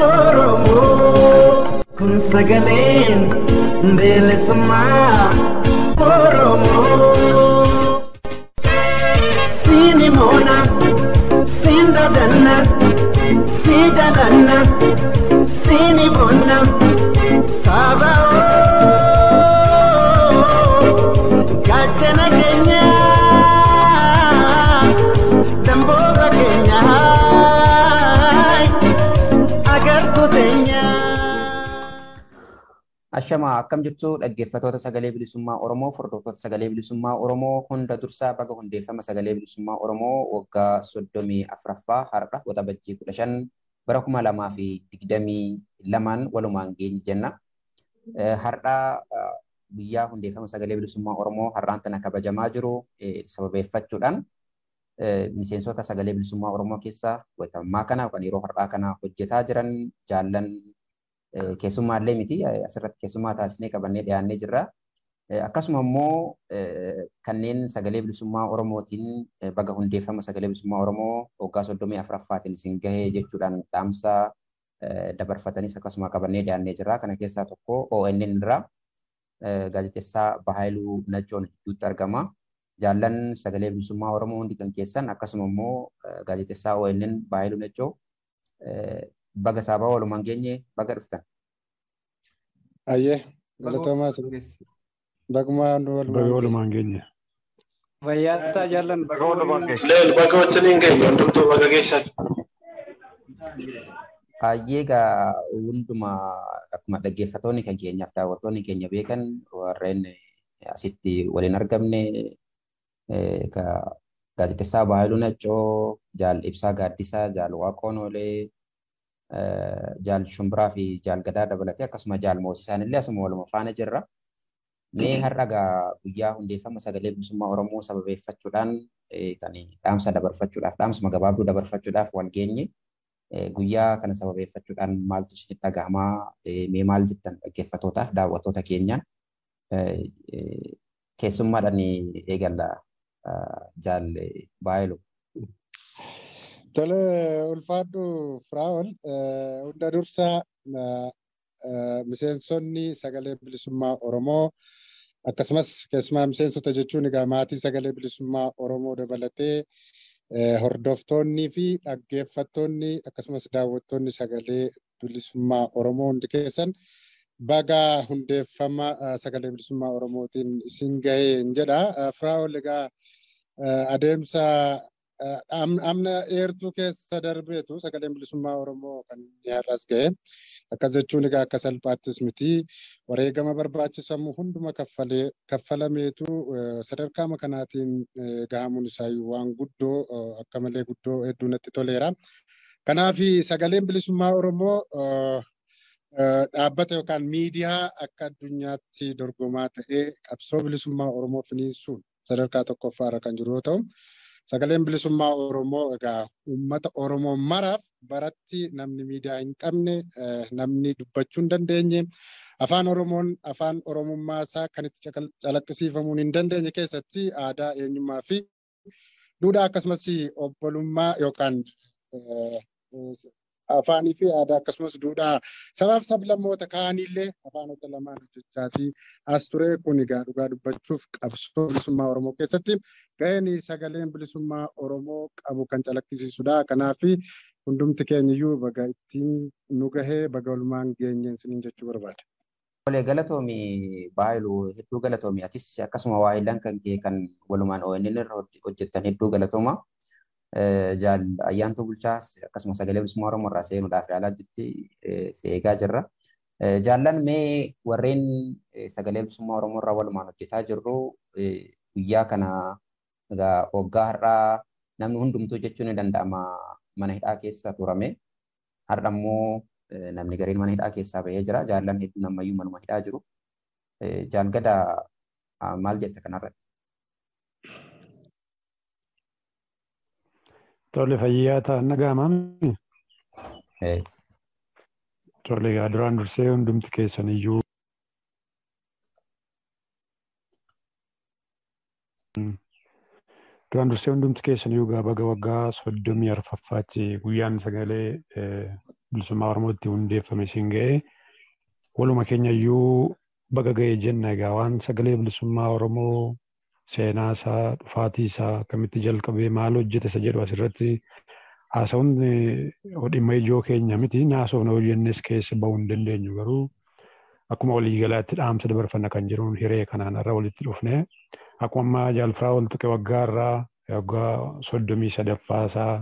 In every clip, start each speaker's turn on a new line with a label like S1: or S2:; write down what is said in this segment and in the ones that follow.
S1: Oromo Kun sagaleen beelesummaa
S2: akkam jirtu dhaggeeffatoota sagalee bilisummaa Oromoo fordoftoota sagalee bilisummaa Oromoo hunda dursaa baga hundeeffama sagalee bilisummaa Oromoo waggaa soddomii afuraffaa har'a wata bajjii kudha shan bara kuma lamaa fi digdamii lamaan walumaan geenye jenna. Eh, har'a eh, guyyaa hundeeffama sagalee bilisummaa Oromoo har'aan tana kabajamaa jiru eh, sababeeffachuudhaan miseensota sagalee bilisummaa Oromoo keessaa watammaa kana yookaan yeroo har'aa kana hojjetaa jiran jaallan Eh, keessummaallee miti eh, asirratti keessummaa taasisnee qabannee dhiyaannee jirra. Eh, akkasuma immoo kanneen sagalee bilisummaa Oromootiin baga hundeeffama sagalee bilisummaa Oromoo waggaa soddomii afuraffaatiin isin gahee jechuudhaan dhaamsa dabarfatanis akkasuma qabannee dhiyaannee jirra. Kana keessaa tokko ONN irraa gaazexeessaa Bahaayiluu Nachoon gidduutti argama. Jaallan sagalee bilisummaa Oromoo hundi kan keessan akkasuma immoo gaazexeessaa ONN Bahaayiluu Nachoo baga saabaa walumaan geenye baga dhuftan.
S3: Ayyee galatamaa walumaan geenye.
S4: Fayyaa jaallan. Baga walumaan
S5: geenye. baga hundumtuu baga keessatti.
S2: egaa hundumaa akkuma dhaggeeffatoonni kan keenyaaf daawwattoonni keenya beekan warreen asitti waliin argamne gaazexessaa Baayiluu Naccoo, Jaal Ibsaa Gaaddisaa, Jaal Waaqoon oolee. Eh, jaal shumburaa fi jaal gadaa dabalatee akkasuma jaal moosisaan illee asuma waluma faana jirra. Mee har'a egaa guyyaa hundeeffama sagalee bilisummaa Oromoo sababeeffachuudhaan eh, kan dhaamsa dabarfachuudhaaf dhaamsuma gabaabduu dabarfachuudhaaf wal geenye eh, guyyaa kana sababeeffachuudhaan maaltu isinitti dhagahamaa mee maal jettan dhaggeeffatootaaf daawwatoota keenyaan keessummaadhaan eegalla jaal baay'ee Tolee, ulfaadhu firaa'ol
S3: hunda dursa miseensonni sagalee bilisummaa Oromoo akkasumas keessumaa miseensota jechuun egaa maatii sagalee bilisummaa Oromoo dabalatee hordoftoonnii fi dhaggeeffattoonni akkasumas daawwattoonni sagalee bilisummaa Oromoo hundi keessan bagaa hundeeffama sagalee bilisummaa Oromootiin isin gaheen jedha. Firaa'ol egaa adeemsa. amna eertuu keessa darbeetu sagaleen bilisummaa Oromoo kan dhiyaarras ga'e. Akkas jechuun egaa akka salphaattis miti. Wareegama barbaachisamu hunduma kaffalameetu sadarkaa makanaatiin gahamuun isaayyuu waan guddoo akka malee guddoo hedduu natti toleera. Kanaaf sagaleen bilisummaa Oromoo dhaabbata yookaan miidiyaa akka addunyaatti dorgomaa ta'ee qabsoo bilisummaa Oromoo finiinsuun sadarkaa tokkoffaarra kan jiru yoo ta'u. Sagaleen bilisummaa Oromoo egaa uummata Oromoo maraaf baratti namni miidiyaa hin qabne eh, namni dubbachuu dandeenye afaan Oromoon afaan Oromummaa isaa kan itti calaqqisiifamuu hin dandeenye keessatti aadaa eenyummaa fi duudhaa akkasumas obbolummaa yookaan eh, afaanii fi aadaa akkasumas duudhaa sabaaf sablammoota kaaniillee afaanota lamaan hojjechaati. As turee kun egaa dubbachuuf qabsoo bilisummaa Oromoo keessatti ga'een sagaleen bilisummaa Oromoo qabu kan calaqqisiisudha. Kanaaf hundumti keenyayyuu baga ittiin nu gahee baga olmaan geenyeessiniin jechuu barbaada.
S2: Olee galatoomii baay'ee hedduu galatoomii atis akkasuma waa'illaan kan kee kan walumaan irra hojjettan hedduu galatooma. ayyaantuu bulchaas akkasumas sagalee bilisummaa Oromoo irraa seenuudhaaf yaalaa jirti. Seegaa jirra. Jaallan mee warreen sagalee bilisummaa Oromoo irraa walumaan hojjetaa jirru guyyaa kana waggaa har'aa namni hundumtuu jechuun ni danda'ama mana hidhaa keessa turame. Har'a immoo namni gareen mana hidhaa keessaa bahee jira. Jaallan hedduun ammayyuu manuma hidhaa jiru. Jaalgada maal jetta kanarratti?
S6: Tole fayyaa ta'an dhaga'amaami. Tole egaa duraan dursee hundumti keessan iyyuu duraan hundumti waggaa soddomii arfaffaatti guyyaan sagalee bilisummaa Oromootti hundeeffame siin ga'e waluma keenya iyyuu baga ga'e eh, e jenna egaa waan sagalee bilisummaa Oromoo seenaa isaa dhufaatii isaa akkamitti jalqabee maal hojjete isa jedhu asirratti haasa'uun eh, dhimma ijoo keenya miti naasoofna hojjennes keessa bahuu hin dandeenyu garuu akkuma waliigalaatti dhaamsa dabarfanna kan jiru hiree kanaan irra walitti dhufne akkuma ammaa jaalfiraa ol tuqe waggaa irraa waggaa soddomii sadaffaa isaa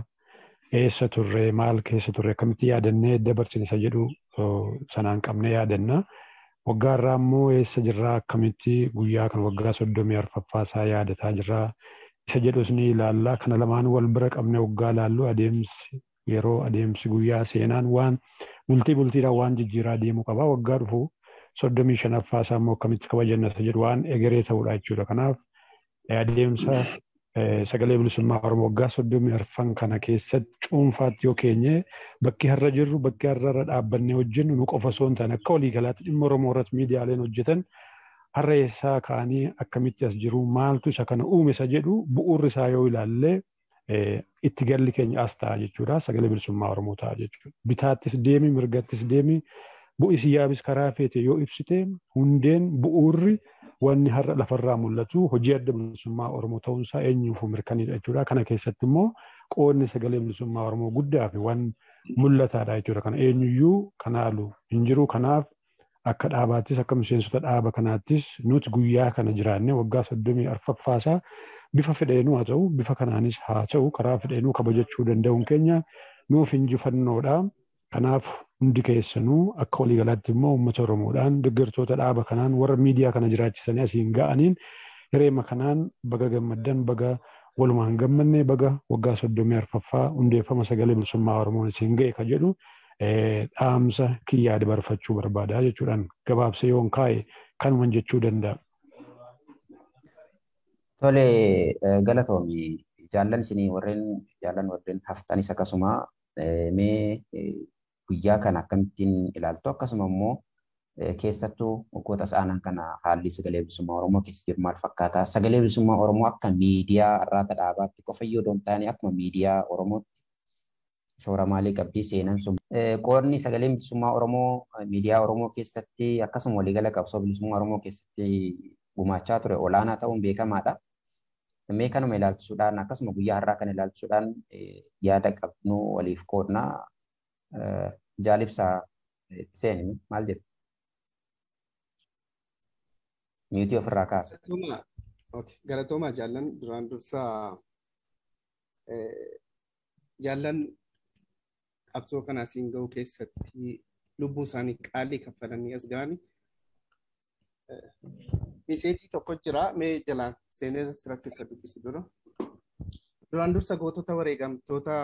S6: eessa turre maal keessa turre akkamitti yaadannee dabarsine isa jedhu oh, sanaan qabnee yaadanna. Waggaa irraa immoo eessa jirraa akkamitti guyyaa kan waggaa soddomii arfaffaa isaa yaadataa jirraa isa jedhus ni ilaallaa kana lamaan wal bira qabne waggaa ilaallu adeemsi yeroo adeemsi guyyaa seenaan waan bultii bultiidhaan waan jijjiiraa deemuu qaba waggaa dhufu soddomii shanaffaa isaa immoo akkamitti kabajannata jedhu waan egeree ta'uudha jechuudha kanaaf adeemsa Eh, sagalee bilisummaa Oromoo waggaa soddomii arfan kana keessatti cuunfaatti yoo keenye bakki har'a jirru bakki har'a irra dhaabbannee hojjennu nu qofa osoo hin taane akka waliigalaatti dhimma Oromoo irratti miidiyaaleen hojjetan har'a eessaa kaanii akkamitti as jiru maaltu isa kana uume isa jedhu bu'uurri isaa yoo ilaallee eh, itti galli keenya as ta'a jechuudha sagalee bilisummaa Oromoo ta'a jechuudha bitaattis deemi mirgattis deemi. bu'isi siyaabis karaa feete yoo ibsite hundeen bu'uurri wanni har'a lafarraa mul'atu hojii adda bilisummaa Oromoo ta'uunsaa eenyuufuu mirkaniidha jechuudha. Kana keessatti immoo qoodni sagalee bilisummaa Oromoo guddaa fi waan mul'ataadha jechuudha. Kana eenyuyyuu kanaalu hin jiru. Kanaaf akka dhaabaattis akka miseensota dhaaba kanaattis nuti guyyaa kana jiraanne waggaa soddomii arfaffaasaa bifa fedheenuu haa ta'u bifa kanaanis haa ta'u karaa fedheenuu kabajachuu danda'uun keenya nuuf injifannoodha. Kanaaf hundi keessanuu akka waliigalaatti immoo uummata Oromoodhaan deeggartoota dhaaba kanaan warra miidiyaa kana jiraachisanii asiin ga'aniin hireema kanaan baga gammaddan baga walumaan gammanne baga waggaa soddomii arfaffaa hundeeffama sagalee bilisummaa Oromoon isiin ga'e kan jedhu dhaamsa kiyyaa dabarfachuu barbaada. jechuudhaan gabaabsee yoon kaa'e kanuman jechuu danda'a.
S2: Tole galatoomii jaallan isinii warreen jaallan warreen haftanis akkasuma guyyaa kana akkamittiin ilaaltu akkasuma immoo eh, keessattuu waggoota saanaa kana haalli sagalee bilisummaa Oromoo keessa jiru maal fakkaata? Sagalee bilisummaa Oromoo akka miidiyaa irraata dhaabaatti qofa iyyuu doon taane akkuma miidiyaa Oromootti shoora maalii qabdii seenan sun. Eh, Qoodni sagalee bilisummaa Oromoo eh, miidiyaa Oromoo keessatti akkasuma waliigala qabsoo bilisummaa Oromoo keessatti gumaachaa ture olaanaa ta'uun beekamaadha. Mee kanuma ilaalchisuudhaan akkasuma guyyaa har'aa kan ilaalchisuudhaan yaada qabnu waliif qoodna. jaalibsaa seenimi maal jedhu? Miitii ofirraa kaasa.
S7: Galatoomaa jaallan duraan dursaa jaallan qabsoo kana asiin ga'u keessatti lubbuu isaanii qaalii kaffalanii as ga'anii miseejii tokko jira mee jalaan seenee sirratti isa dubbisu dura. Duraan dursa gootota wareegamtoota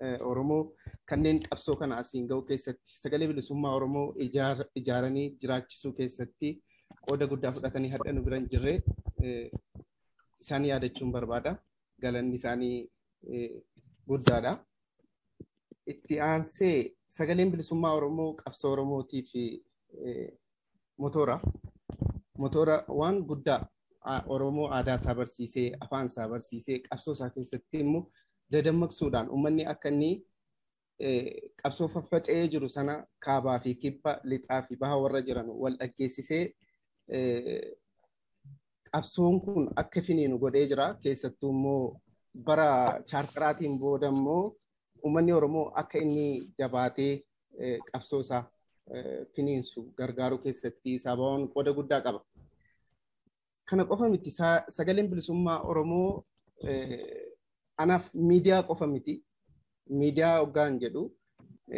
S7: Eh, Oromoo kanneen qabsoo kana asiin ga'u keessatti sagalee bilisummaa Oromoo ijaaranii jiraachisuu keessatti qooda guddaa fudhatanii hadha nu biran jirre eh, isaanii yaadachuun barbaada. Galanni isaanii eh, guddaadha. Itti aansee sagaleen bilisummaa Oromoo qabsoo Oromootii Motoora. motora. Motora waan guddaa Oromoo aadaa isaa barsiisee, afaan isaa barsiisee, qabsoo isaa keessatti immoo dadammaqsuudhaan uummanni akka inni qabsoo faffaca'ee jiru sana kaabaa fi kibba lixaa fi baha warra jiran wal dhaggeessisee qabsoon kun akka finiinu godhee jira keessattuu bara chaartaraatiin booda immoo uummanni oromoo akka inni jabaatee qabsoo isaa finiinsu gargaaruu keessatti sabaawwan qoda guddaa qaba. Kana qofamiti sagaleen bilisummaa oromoo Anaaf miidiyaa qofa miti. Miidiyaa hoggaan jedhu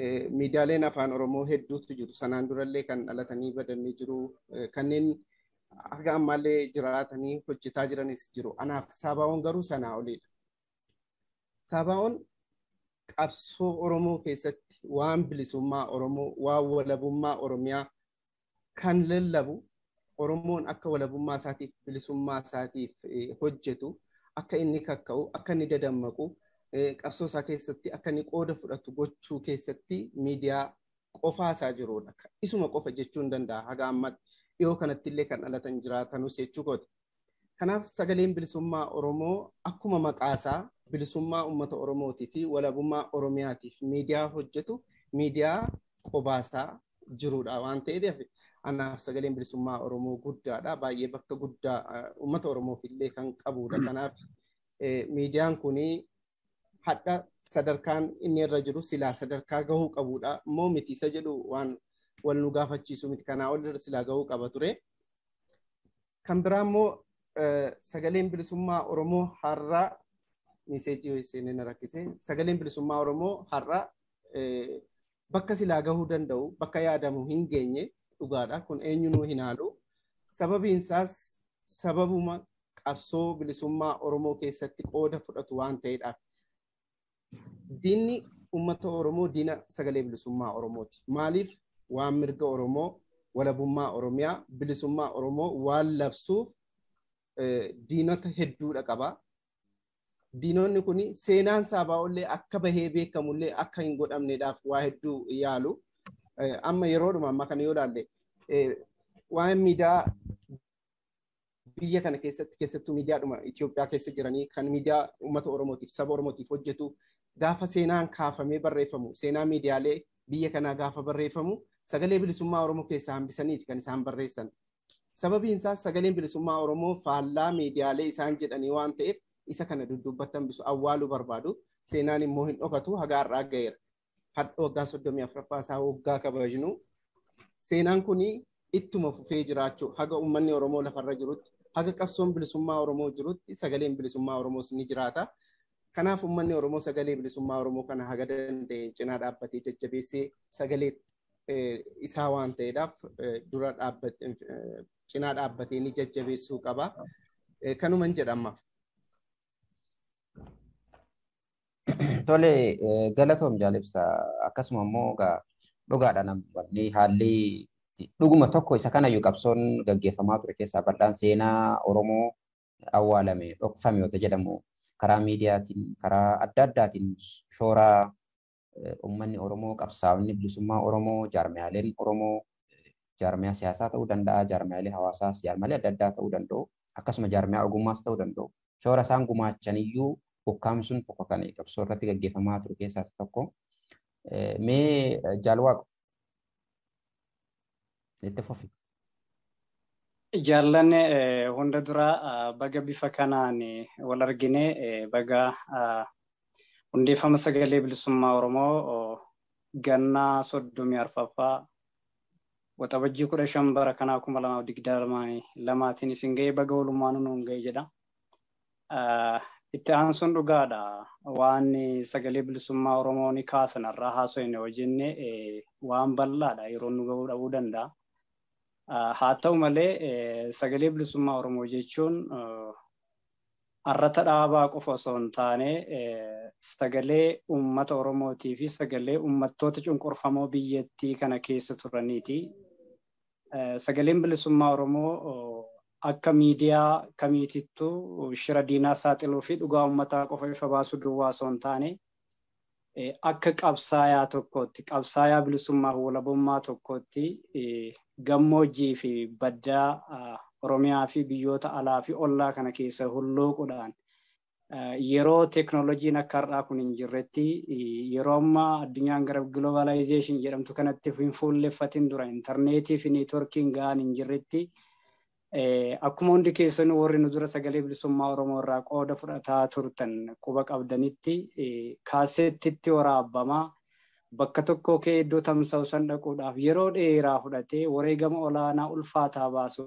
S7: e, miidiyaaleen afaan Oromoo hedduutu jiru. Sanaan durallee kan dhalatanii badannii jiru. E, kanneen haga ammallee jiraatanii hojjetaa jiranis jiru. Anaaf saabaa'oon garuu sanaa oliidha. Saabaa'oon qabsoo Oromoo keessatti waan bilisummaa Oromoo, waan walabummaa Oromiyaa kan lallabu Oromoon akka walabummaa isaatiif bilisummaa isaatiif e, hojjetu akka inni kakka'u akka inni dadammaqu e, qabsoo isaa keessatti akka inni qooda fudhatu gochuu keessatti miidiyaa qofaasaa jirudha. jirudha. Isuma qofa jechuun danda'a haga ammatti dhiyoo kanatti kan dhalatan jiraatanus jechuu kooti. Kanaaf sagaleen bilisummaa Oromoo akkuma maqaasaa bilisummaa uummata Oromootii walabummaa Oromiyaatiif miidiyaa hojjetu miidiyaa qobaasaa jirudha waan ta'eef anaaf sagaleen bilisummaa Oromoo guddaadha. Baay'ee bakka guddaa eh, uummata Oromoof illee kan qabudha. Kanaaf eh, miidiyaan kunii hadha sadarkaan inni irra jiru silaa sadarkaa gahuu qabudha. Immoo miti isa jedhu waan wal nu gaafachiisu miti kanaa ol silaa gahuu qaba ture. Kan biraa eh, sagaleen bilisummaa Oromoo har'a miseejii seeneen bilisummaa bakka silaa gahuu danda'u bakka yaadamu hin geenye dhugaadha kun eenyunuu hin haalu sababiin isaas sababuma qabsoo bilisummaa Oromoo keessatti qooda fudhatu waan ta'eedhaaf diinni uummata Oromoo diina sagalee bilisummaa Oromooti maaliif waan mirga Oromoo walabummaa Oromiyaa bilisummaa Oromoo waan labsuuf e, diinota hedduudha qaba Diinoonni kun seenaan saabaa'ollee akka bahee beekamullee akka hin godhamneedhaaf waa hedduu yaalu e, amma yeroodhuma amma kana yoo ilaalle waan eh, miidiyaa biyya kana keessatti keessattuu miidiyaadhuma Itoophiyaa keessa jiranii kan miidiyaa uummata Oromootiif saba Oromootiif hojjetu gaafa seenaan kaafamee barreeffamu seenaa miidiyaalee biyya kanaa gaafa barreeffamu sagalee bilisummaa Oromoo keessaa hambisaniiti kan isaan barreessan. Sababiin isaas sagaleen bilisummaa Oromoo faallaa miidiyaalee isaan jedhanii waan ta'eef isa kana dudduubbatti hambisu awwaaluu barbaadu seenaan immoo hin dhokatu hagaarraa ga'eera. Hadha waggaa soddomii afuraffaa isaa waggaa kabajnu seenaan kun ittuma fufee jiraachuu haga uummanni Oromoo lafarra jirutti haga qabsoon bilisummaa Oromoo jirutti sagaleen bilisummaa Oromoos ni jiraata. Kanaaf uummanni Oromoo sagalee bilisummaa Oromoo kana haga dandae cinaa dhaabbatee jajjabeessee sagalee e, isaa waan ta'eedhaaf e, dura e, cinaa dhaabbatee ni jajjabeessuu qaba. Kanuman jedhama.
S2: Tole galatoom jaalibsa akkasuma immoo dhugaadha namni haalli dhuguma tokko isa kana yoo qabsoon gaggeeffamaa ture keessaa bal'aan seenaa Oromoo awwaalame dhokfame yoo jedhamu karaa miidiyaatiin karaa adda addaatiin shooraa e, uummanni Oromoo qabsaa'onni bilisummaa Oromoo jaarmiyaaleen Oromoo e, jaarmiyaa siyaasaa ta'uu danda'a jaarmiyaalee hawaasaas jaarmiyaalee adda addaa ta'uu danda'u akkasuma jaarmiyaa ogummaas ta'uu danda'u shoora isaan gumaachan iyyuu bukkaamsuun tokko kan qabsoo irratti gaggeeffamaa ture keessaa tokko mais jaalwaaqa itti fufi.
S4: Jaallanne hunda duraa baga bifa kanaan wal argine baga hundeeffama sagalee bilisummaa Oromoo gannaa soddomii arfaffaa waxabajjii kudha shan bara kanaa kuma lamaaf digdamanii lamaatiin isin ga'e baga walummaa nuun ga'e jedha. itti aansuun dhugaadha. Waan sagalee bilisummaa Oromoon kaasan irraa haasoo hin waan bal'aadha yeroo nu ga'uu dhabuu danda'a. Haa ta'u malee sagalee bilisummaa Oromoo jechuun har'ata dhaabaa qofa osoo hin taane sagalee uummata Oromootii sagalee uummattoota cunqurfamoo biyyattii kana keessa turaniiti. Sagaleen bilisummaa Oromoo akka miidiyaa kamiitittuu shira diinaa saaxiluu fi dhugaa uummataa qofa ifa baasuu duwwaa osoo hin taane akka qabsaayaa tokkootti qabsaayaa bilisummaa walabummaa tokkootti gammoojjii fi baddaa oromiyaa fi biyyoota alaa fi ollaa kana keessa hulluuqudhaan yeroo teeknooloojiin akka har'aa kun hin jirretti yeroo amma addunyaan gara giloobaalaayizeeshin jedhamtu kanatti hin fuulleffatin dura intarneetii fi neetworkiin ga'an hin jirretti. Akkuma hundi keessanuu warri nu dura sagalee bilisummaa Oromoo irraa qooda fudhataa turtan quba qabdanitti e, kaaseettitti waraabbamaa bakka tokko kee iddoo tamsa'u san dhaquudhaaf yeroo dheeraa fudhatee wareegama olaanaa ulfaataa baasu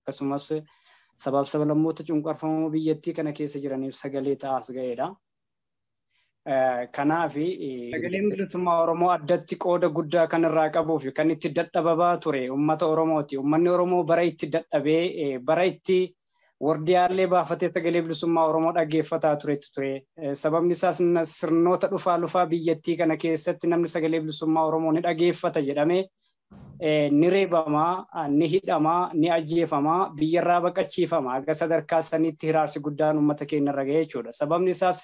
S4: akkasumas sabaaf sablammoota cunqarfamoo biyyattii kana keessa jiraniif sagalee ta'aas ga'eedha. Eh, Kanaaf eh, sagaleen bilisummaa Oromoo addatti qooda guddaa kan irraa qabuu fi kan itti dadhababaa ture uummata Oromooti. Uummanni Oromoo bara itti dadhabee eh, bara itti wardiyaallee baafatee sagalee bilisummaa Oromoo dhaggeeffataa turetu ture. Sababni isaas sirnoota dhufaa lufaa biyyattii kana keessatti namni sagalee bilisummaa Oromoo ni dhageeffata jedhamee ni reebamaa, ah, ni hidhamaa, ni ajjeefamaa, biyyarraa baqachiifamaa. Akka sadarkaa saniitti hiraarsi guddaan uummata keenya irra ga'ee jechuudha. Sababni isaas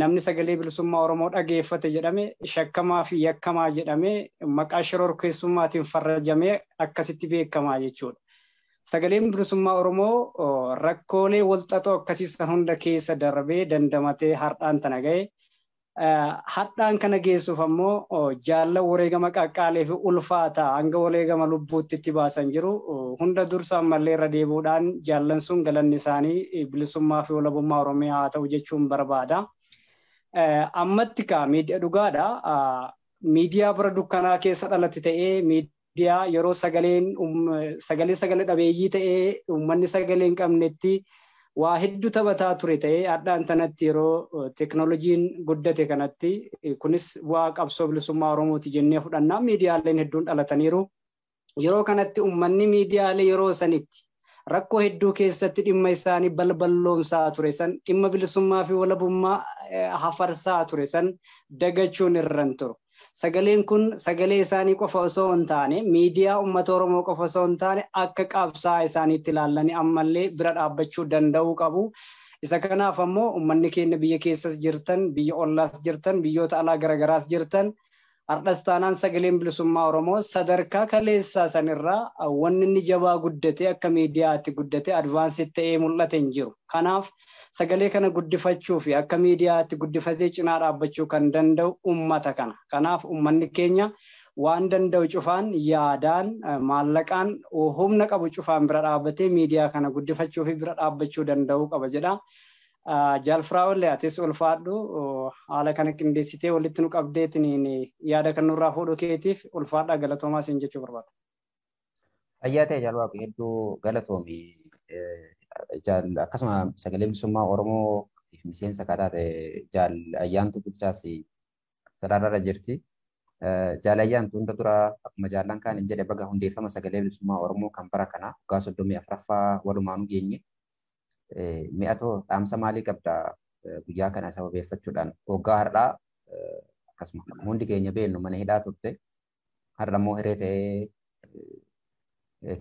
S4: namni sagalee bilisummaa Oromoo dhageeffate jedhame shakkamaa fi yakkamaa jedhamee maqaa shiroor keessummaatiin farrajamee akkasitti beekamaa jechuudha. Sagaleen bilisummaa Oromoo rakkoolee walxaxoo akkasiisan hunda keessa darbee dandamatee hardhaan tana ga'e. Hadhaan kana geessuuf ammoo jaalala wareegama qaqqaalee fi ulfaataa hanga wareegama lubbuutti itti baasan jiru hunda dursaan mallee irra deebuudhaan jaallan sun galanni isaanii bilisummaa fi walabummaa Oromiyaa haa ta'u jechuun barbaada. ammatti kaa miidiyaa dhugaadha. Ah, miidiyaa bara dukkanaa keessa dhalatti ta'ee miidiyaa yeroo sagaleen um, sagalee sagalee dhabeeyyii ta'ee uummanni sagalee hin qabnetti waa hedduu taphataa ture ta'ee addaan tanatti yeroo eh, teeknooloojiin guddate kanatti eh, kunis waa qabsoo bilisummaa oromooti jennee fudhannaa miidiyaaleen hedduun dhalataniiru. Yeroo kanatti uummanni miidiyaalee yeroo sanitti rakkoo hedduu keessatti dhimma isaanii balballoomsaa ture san dhimma bilisummaa fi walabummaa eh, hafarsaa ture san dagachuun irran turu. Sagaleen kun sagalee isaanii qofa osoo hin taane miidiyaa uummata Oromoo qofa osoo hin taane akka qabsaa isaaniitti ilaallanii ammallee bira dhaabbachuu danda'uu qabu. Isa kanaaf ammoo uummanni keenya biyya keessas jirtan, biyya ollaas jirtan, biyyoota alaa garagaraas jirtan Hardhastaanaan sagaleen bilisummaa Oromoo sadarkaa kaleessaa sanirraa wanni inni jabaa guddate akka miidiyaatti guddate advaansi ta'ee mul'ate hin jiru. Kanaaf sagalee kana guddifachuu fi akka miidiyaatti guddifate cinaa dhaabbachuu kan danda'u ummata kana. Kanaaf uummanni keenya waan danda'u cufaan yaadaan maallaqaan humna qabu cufaan bira dhaabbatee miidiyaa kana guddifachuu fi bira dhaabbachuu danda'uu qaba jedha. Jaalfraa ollee atis ulfaadhu haala kana qindeessitee walitti nu qabdeetiin yaada kan nurraa fuudhu keetiif ulfaadhaa galatoomaa isin jechuu barbaada.
S2: Fayyaa ta'e jaalwaaqu hedduu galatoomii akkasuma sagalee bilisummaa Oromoo miseensa jaal ayyaantu sadaarra jirti. Jaal ayyaantu hunda dura akkuma jaallan kaan hin baga hundeeffama sagalee bilisummaa Oromoo kan bara kanaa waggaa soddomii walumaanuu geenye. Eh, mi'a dhaamsa maalii qabda eh, guyyaa kana sababeeffachuudhaan hoggaa har'aa eh, hundi keenya beennu mana hidhaa turte har'a immoo hiree ta'ee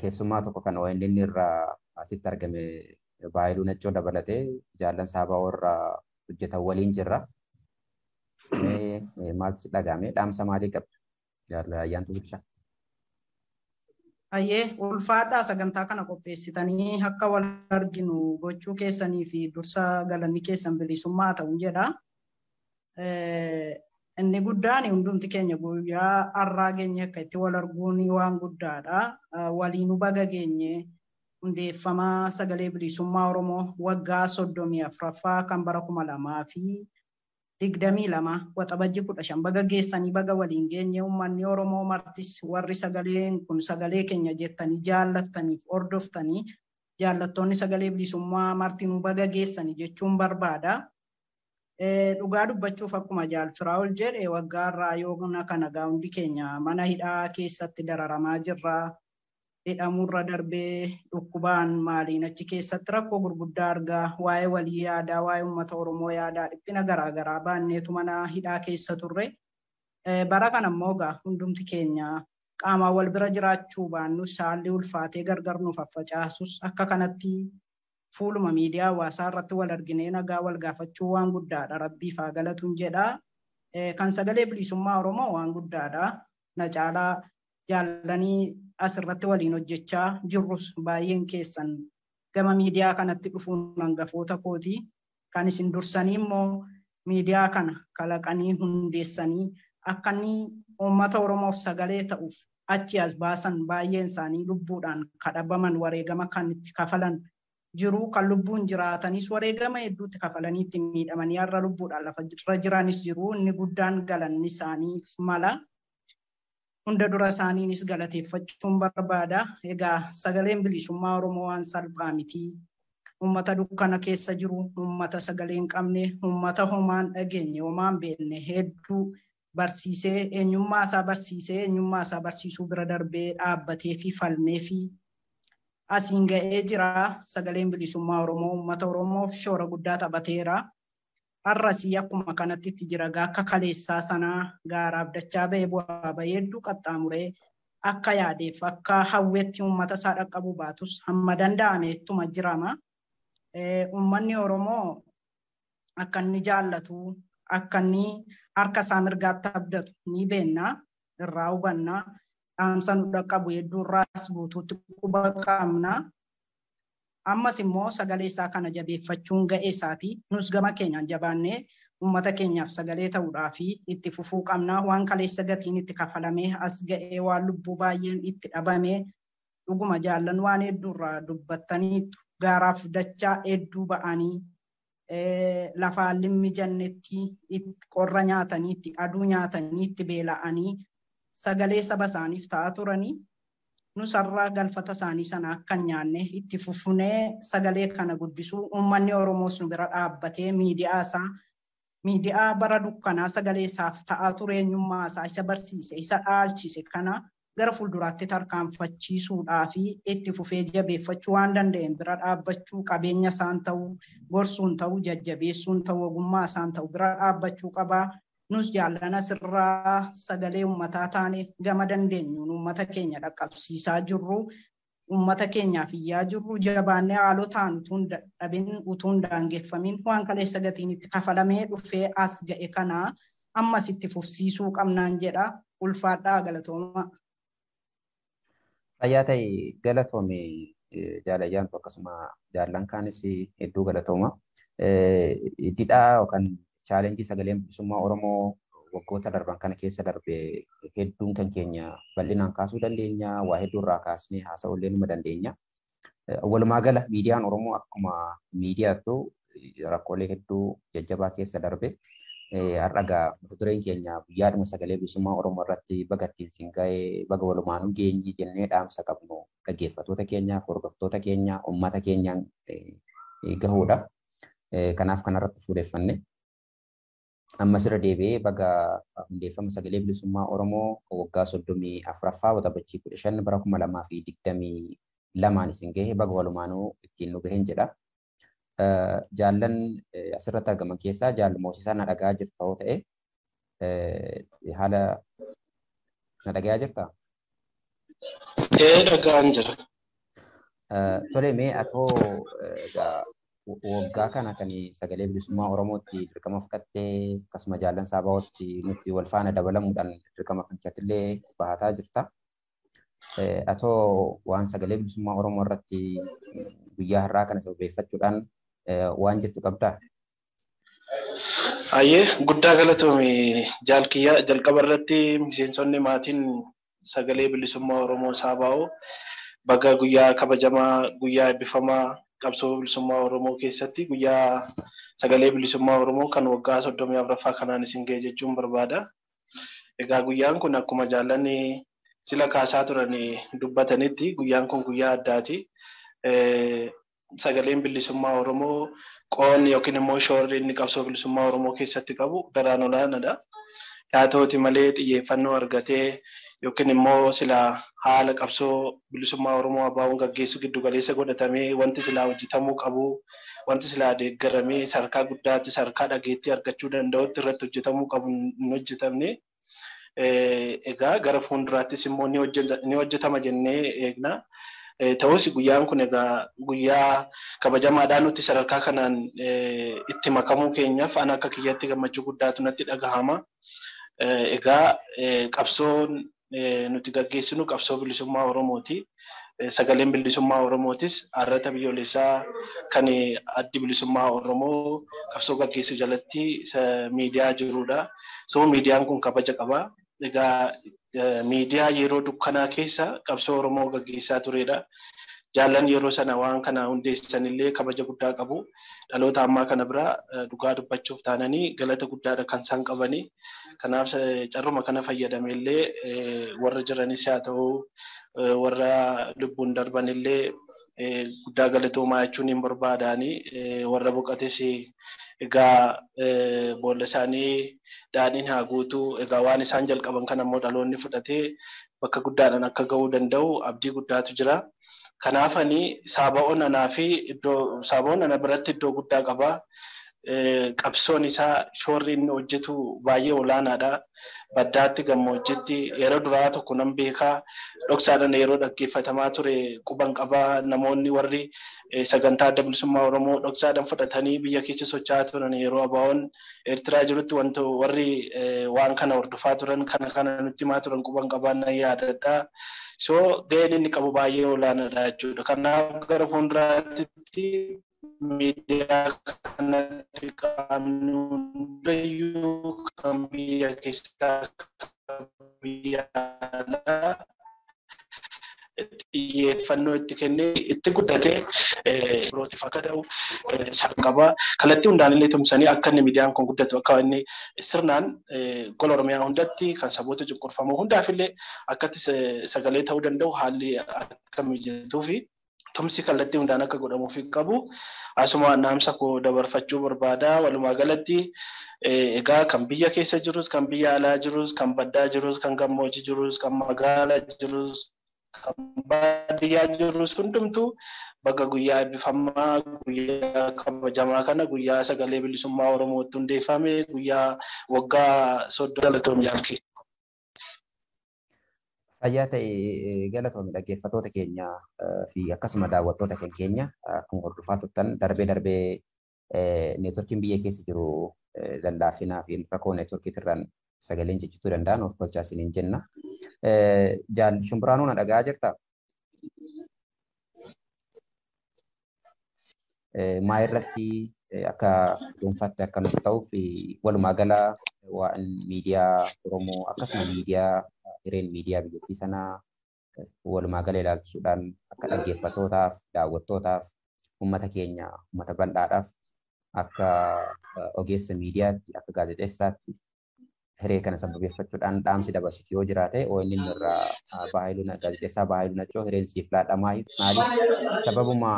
S2: keessummaa tokko kan ONN irraa asitti argame baay'ee nacoo dabalatee jaallan saabaa warra hojjetan waliin jirra. Maaltu dhaga'ame dhaamsa maalii qabda? Jaalala
S8: Ayyee ulfaadhaa sagantaa kana qopheessitanii akka wal arginu gochuu keessanii fi dursa galani keessan bilisummaa taun jedha. Inni guddaan hundumti keenya guyyaa har'aa keenya akka itti wal arguun waan guddaadha. Waliin hubaga geenye hundeeffamaa sagalee bilisummaa Oromoo waggaa soddomii afuraffaa kan bara kuma lamaa fi digdamii lama waxa bajji kudha shan baga geessanii baga waliin geenye uummanni Oromoo martis warri sagaleen kun sagalee keenya jettanii jaallattaniif hordoftanii jaallattoonni sagalee bilisummaa martinuu baga geessanii jechuun barbaada. Dhugaa dubbachuuf akkuma jaalfiraa'ol jedhe waggaarraa yoona kana hundi keenya mana hidhaa keessatti dararamaa jirra. irra darbee dhukkubaan maaliin achi keessatti rakkoo gurguddaa argaa waa'ee walii yaadaa waa'ee uummata oromoo yaadaa dhiphina garaagaraa baanneetu mana hidhaa keessa turre bara kan ammoo egaa hundumti keenya qaamaan wal bira jiraachuu baannu saalli ulfaatee gargar nuuf faffacaasus akka kanatti fuuluma miidiyaa hawaasaa irratti wal arginee nagaa wal gaafachuu waan guddaadha rabbiifaa galatuun jedhaa kan sagalee bilisummaa oromoo waan guddaadha na caalaa jaallanii. asirratti waliin hojjechaa jirrus baay'een keessan gama miidiyaa kanatti dhufuun hangafoota kooti. Kan isin dursanii immoo miidiyaa kana kalaqanii hundeessanii akka inni uummata Oromoof sagalee ta'uuf achi as baasan baay'een isaanii lubbuudhaan kadhabaman wareegama kan itti kafalan jiru kan lubbuun jiraatanis wareegama hedduutti kafalanii itti miidhamanii har'a lubbuudhaan lafa irra jiranis jiru inni guddaan galanni isaanii mala. hunda dura isaaniinis galateeffachuun barbaada. Egaa sagaleen bilisummaa Oromoo waan salphaa miti. Uummata dukkana keessa jiru, uummata sagalee hin qabne, uummata homaan dhageenye, omaan beekne hedduu barsiisee eenyummaa isaa barsiisee eenyummaa isaa barsiisuu bira darbee dhaabbatee fi falmee fi asiin ga'ee jira. Sagaleen bilisummaa Oromoo uummata Oromoof shoora guddaa taphateera. harrasi akkuma kanatti itti jira akka kaleessaa sanaa gaaraa abdachaa ba'ee bu'aa ba'ee hedduu qaxxaamuree akka yaadeef akka hawweetti uummata isaa dhaqqabu baatus hamma danda'ame ittuma jirama. Uummanni Oromoo akka inni jaallatu akka inni harka isaa mirgaatti abdatu ni beennaa irraa hubanna dhaamsa nu dhaqqabu hedduurraas guutuutti quba qaamna. ammas immoo sagalee isaa kana jabeeffachuun ga'ee isaatii nus gama keenyaan jabaannee uummata keenyaaf sagalee ta'uudhaa fi itti fufuu qabnaa waan kaleessa gatiin itti kafalamee as ga'ee waan lubbuu baay'een itti dhabamee dhuguma jaallan waan hedduurraa dubbattaniitu gaaraaf dachaa hedduu ba'anii. lafa limmi jannetti itti qorra nyaatanii itti aduu nyaatanii itti beela'anii sagalee saba isaaniif ta'a turani. nusarraa galfata isaanii sana akkan nyaanne itti fufnee sagalee kana guddisuu uummanni Oromoos nu bira dhaabbatee miidiyaa isaa miidiyaa bara dukkanaa sagalee isaaf ta'a tureenyummaa isa barsiise isa dhaalchise kana gara fuulduraatti tarkaanfachiisuudhaa fi itti fufee jabeeffachuu waan danda'en bira dhaabbachuu qabeenya isaan ta'uu gorsuun ta'uu jajjabeessuun ta'uu ogummaa isaan ta'uu bira dhaabbachuu qabaa nus jaalana sirraa sagalee uummataa taane gama dandeenyuun uummata keenya dhaqqabsiisaa jirru. Uummata keenyaaf iyyaa jirru jabaannee haalotaan utuun dadhabin utuun daangeffamin waan kaleessa gatiin itti kafalamee dhufee as ga'e kanaa ammas itti fufsiisuu qabnaan jedha ulfaadhaa galatooma.
S2: Fayyaa ta'e galatoome jaalayyaantu akkasuma jaallan kaanis hedduu galatooma. yookaan chaalenjii sagaleen bilisummaa Oromoo waggoota darban kana keessa darbe hedduun kan keenya bal'inaan kaasuu dandeenya. Waa hedduu irraa kaasne haasa'uu illee nima dandeenya. Eh, walumaa gala miidiyaan Oromoo akkuma miidiyaattu eh, rakkoolee hedduu jajjabaa keessa darbe. Eh, Har'a egaa mata dureen keenya guyyaadhuma sagalee bilisummaa Oromoo irratti baga ittiin siin ga'ee baga walumaanuu geenye jennee dhaamsa qabnu dhaggeeffatoota keenyaaf, hordoftoota keenya, uummata keenyaan gahuudha. Kanaaf kanarratti fuudheffannee Ammas irra deebi'ee baga hundeeffama sagalee bilisummaa Oromoo waggaa soddomii afuraffaa watabachii kudha shan bara kuma lamaa fi digdamii lamaan isin gahe baga walumaanuu ittiin nu gaheen jedha. Eh, jaallan eh, asirratti argaman keessaa jaalluma hosiisaa na dhagahaa jirta ta'e eh, haala na dhagahaa Ee dhagahaan jira. Tole mee atoo waggaa kana kan sagalee bilisummaa Oromootti dirqama fudhattee akkasuma jaallan Saabaawootti nutti wal faana dabalamuudhaan dirqama kankeetillee bahataa jirta. Eh, ato waan sagalee bilisummaa Oromoo irratti mm, guyyaa har'aa kana sirbeeffachuudhaan eh, waan jettu qabdaa?
S5: Ayyee guddaa galatoomii jaalkiyyaa jalqaba irratti miseensonni maatiin sagalee bilisummaa Oromoo Saabaawoo baga guyyaa kabajamaa guyyaa eebbifamaa qabsoo bilisummaa Oromoo keessatti guyyaa sagalee bilisummaa Oromoo kan waggaa soddomii afuraffaa kanaan isin gee jechuun barbaada. Egaa guyyaan kun akkuma jaallanni sila kaasaa turan dubbatanitti guyyaan kun guyyaa addaati. Sagaleen bilisummaa Oromoo qoonni yookiin immoo shoorri qabsoo bilisummaa Oromoo keessatti qabu daraan olaanaadha. Haa malee xiyyeeffannoo argatee yookiin immoo sila. haala qabsoo bilisummaa Oromoo abbaabuun gaggeessu giddugaleessa godhatamee wanti silaa hojjetamuu qabu, wanti silaa deeggaramee sadarkaa guddaatti sadarkaa dhageetti argachuu danda'utti irratti hojjetamuu qabu hin hojjetamne. Egaa gara fuulduraattis immoo ni hojjetama jennee eegna. guyyaan kun egaa guyyaa kabajamaadhaan nuti kanaan itti makamuu keenyaaf ana akka kiyyaatti gammachuu guddaatu natti dhagahama. Egaa qabsoon Eh, nuti gaggeessinu qabsoo bilisummaa Oromooti. Eh, sagaleen bilisummaa Oromootis har'ata biyyoolessaa kan eh, addi bilisummaa Oromoo qabsoo gaggeessu jalatti miidiyaa jirudha. So miidiyaan kun kabaja qaba. miidiyaa yeroo dukkanaa keessa qabsoo Oromoo gaggeessaa turedha. jaallan yeroo sana waan kana hundeessanillee kabaja guddaa qabu. Dhaloota ammaa kana bira eh, dhugaa dubbachuuf taananii galata guddaadha kan isaan qabanii. Kanaaf carruma kana fayyadameellee eh, warra jiranis haa ta'u eh, warra lubbuun darbanillee guddaa galatoomaa jechuun hin barbaadani. Warra boqotes egaa boolla isaanii daadhiin haa guutuu egaa waan isaan jalqaban kan kanammoo dhaloonni fudhatee bakka guddaadhaan akka gahuu danda'u abdii guddaatu jira. Kanaafanii saaba'oon anaa fi iddoo saaba'oon ana biratti iddoo guddaa qabaa. E, qabsoon isaa shoorri inni hojjetu baay'ee olaanaadha. Baddaatti, gammoojjiitti yeroo duraa tokko nan beekaa. Dhoksaadhaan yeroo dhaggeeffatamaa ture quban qabaa namoonni warri e, sagantaa dabalisummaa Oromoo dhoksaadhaan fudhatanii biyya keessa socho'aa turan yeroo abaa'oon Eertiraa jirutti wanto warri e, waan kana hordofaa turan kana kana nutti himaa turan quban qabaan nan yaadadha. soo ga'een inni qabu baay'ee olaanaadha jechuudha. Kanaaf gara fuulduraatti miidiyaa kanatti qaamni kan biyya keessaa kan biyya xiyyeeffannoo itti kennee itti guddatee birootiif eh, akka ta'u eh, salqabaa kallattii hundaan illee tumsanii akka inni miidiyaan kun guddatu akka inni sirnaan eh, gola oromiyaa hundatti kan saboota cunqurfamoo hundaaf illee akkatti sagalee ta'uu danda'u haalli akka mijatuu fi tumsi kallattii hundaan akka godhamuuf qabu. Asuma annaamsa koo dabarfachuu barbaada. Walumaa galatti egaa kan biyya keessa jirus, kan biyya alaa jirus, kan baddaa jirus, kan gammoojii jirus, kan magaala jirus, baadiyyaa jirrus hundumtuu bakka guyyaa eebbifammaa, guyyaa kabajamaa kana guyyaa sagalee bilisummaa Oromootti hundeeffame guyyaa waggaa soddoo galatoom
S2: Fayyaa ta'e eh, galatoomii dhaggeeffatoota keenyaa eh, fi akkasuma daawwattoota keenya eh, akkuma hordofaa darbee darbee neetworkiin biyya keessa jiru lallaaffinaa fi rakoo neetworkiitirraan sagaleen jechituu danda'an of tolchaa isiniin jenna. Eh, Jaal Shumbiraanuu eh, Maa irratti eh, akka dhuunfaatti akka nuti ta'uuf walumaa gala waan miidiyaa Oromoo akkasuma miidiyaa hireen miidiyaa biyyattii sanaa walumaa gala ilaalchisuudhaan akka dhaggeeffattootaaf daawwattootaaf uummata keenya uummata bal'aadhaaf akka ogeessa miidiyaatti akka gaazexeessaatti hiree kana sabbabeeffachuudhaan dhaamsi dabasiti yoo jiraate ONN irraa Baayiluu gaazexeessaa Baayiluu Naccoo hireen siif sababuma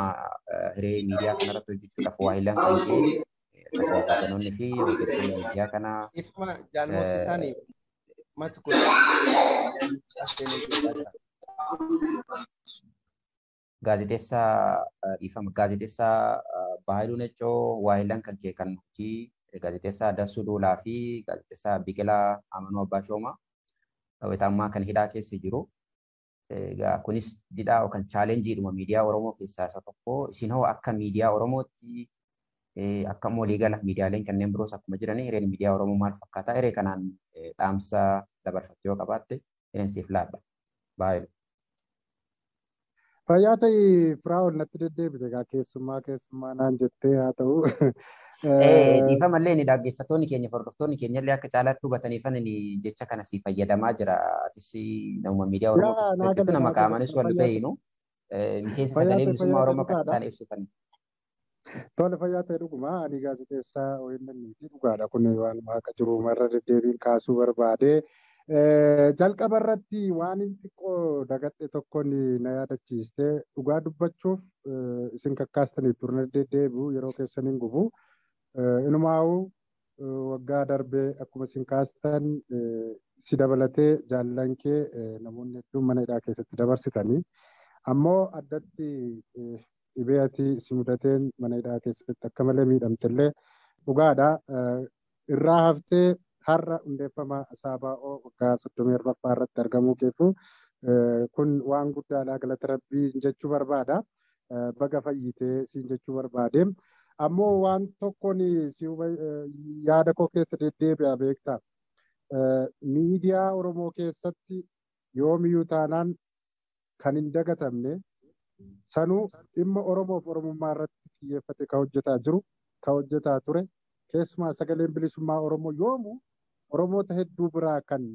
S2: hiree miidiyaa kanarratti hojjechuudhaaf waa hiilan kan ta'e akkasumas baatanoonni fi hojjettoonni miidiyaa gaazexeessaa kan ta'e Eh, gaazexeessaa Darsuu Duulaa fi gaazexeessaa Biqilaa Amanuu Abbaa Shoomaa dhawwata kan hidhaa keessa jiru. Kunis didhaa yookaan chaalenjiidhuma miidiyaa Oromoo keessaa isa tokko. Isin hoo akka miidiyaa Oromootti akka waliigala miidiyaaleen kanneen biroos akkuma jiranii hireen miidiyaa Oromoo maal fakkaata? Hiree kanaan dhaamsa eh, dabarfatte yoo qabaatte hireen siif laadha. Baay'ee. Fayyaa ta'e firaa ol natti deddeebite keessummaa keessummaa naan jette haa ta'u Dhiifama eh, illee ni eh, dhaggeeffattoonni keenya hordoftoonni keenya illee akka caalaatti hubataniifan jecha kana si fayyadamaa jira. Atis nama qaamanis wal miseensa sagalee Oromoo kan
S3: Tole fayyaa dhuguma fi dhugaadha kun akka jiru marra deddeebiin kaasuu barbaade. Jalqaba eh, irratti waan xiqqoo dagadhe tokkoon na yaadachiiste dhugaa dubbachuuf isin kakkaastaniif turne deddeebi'u yeroo keessaniin gubu. Inumaawu e, waggaa darbee akkuma isin kaastan e, si dabalatee jaallan kee e, namoonni hedduun mana hidhaa keessatti dabarsitanii ammoo addatti dhibee ati si mudateen mana hidhaa keessatti akka malee miidhamtellee dhugaadha. Irraa haftee har'a hundeeffama saabaa'oo waggaa soddomii arbaffaa irratti argamuu keefu kun waan guddaadha galata rabbii jechuu barbaada. Baga fayyitee siin jechuu barbaade. ammoo waan tokkoon yaada koo keessa deddeebi'a beektaa. Miidiyaa Oromoo keessatti yoomiyyuu taanaan kan hin eh, dagatamne sanuu dhimma Oromoof Oromummaa irratti xiyyeeffate kan hojjetaa jiru kan hojjetaa ture keessumaa sagaleen bilisummaa Oromoo yoomuu Oromoota hedduu biraa kan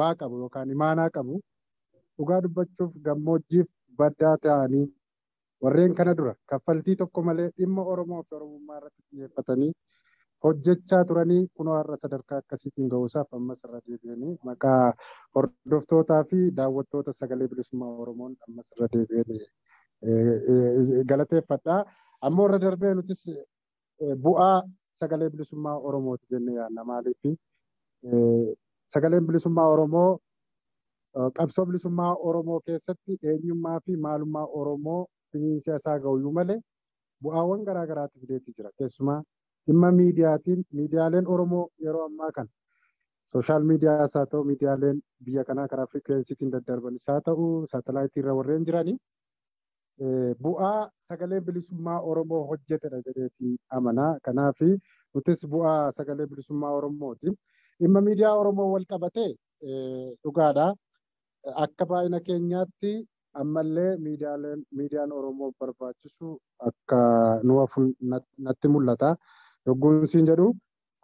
S3: waa qabu yookaan imaanaa qabu dhugaa dubbachuuf gammoojjiif baddaa ta'anii Warreen kana dura kaffaltii tokko malee dhimma Oromoo fi Oromummaa irratti xiyyeeffatanii hojjechaa turanii kunoo har'a sadarkaa akkasiitiin gahuusaaf ammas irra deebi'anii maqaa hordoftootaa fi daawwattoota sagalee bilisummaa Oromoon ammas irra deebi'anii eh, eh, galateeffadha. Ammoo irra darbee nutis eh, bu'aa sagalee bilisummaa Oromooti jennee yaadna maaliif sagaleen bilisummaa Oromoo Qabsoobilisummaa Oromoo keessatti eenyummaa fi maalummaa Oromoo fiigiinsa isaa gahu malee bu'aawwan garaa garaatu fideetu jira. Keessumaa dhimma miidiyaatiin miidiyaaleen Oromoo yeroo ammaa kana sooshaal miidiyaas haa ta'u miidiyaaleen biyya kanaa karaa firikwensiitiin daddarbanis haa ta'u saatalaayitirra warreen jiranii bu'aa sagalee bilisummaa Oromoo hojjetedha jedheetiin amana. Kanaaf nutis bu'aa sagalee bilisummaa Oromootiin dhimma miidiyaa Oromoo wal qabatee dhugaadha. akka baay'ina keenyaatti ammallee miidiyaan Oromoo barbaachisu akka nu natti mul'ata. Yogguunsiin jedhu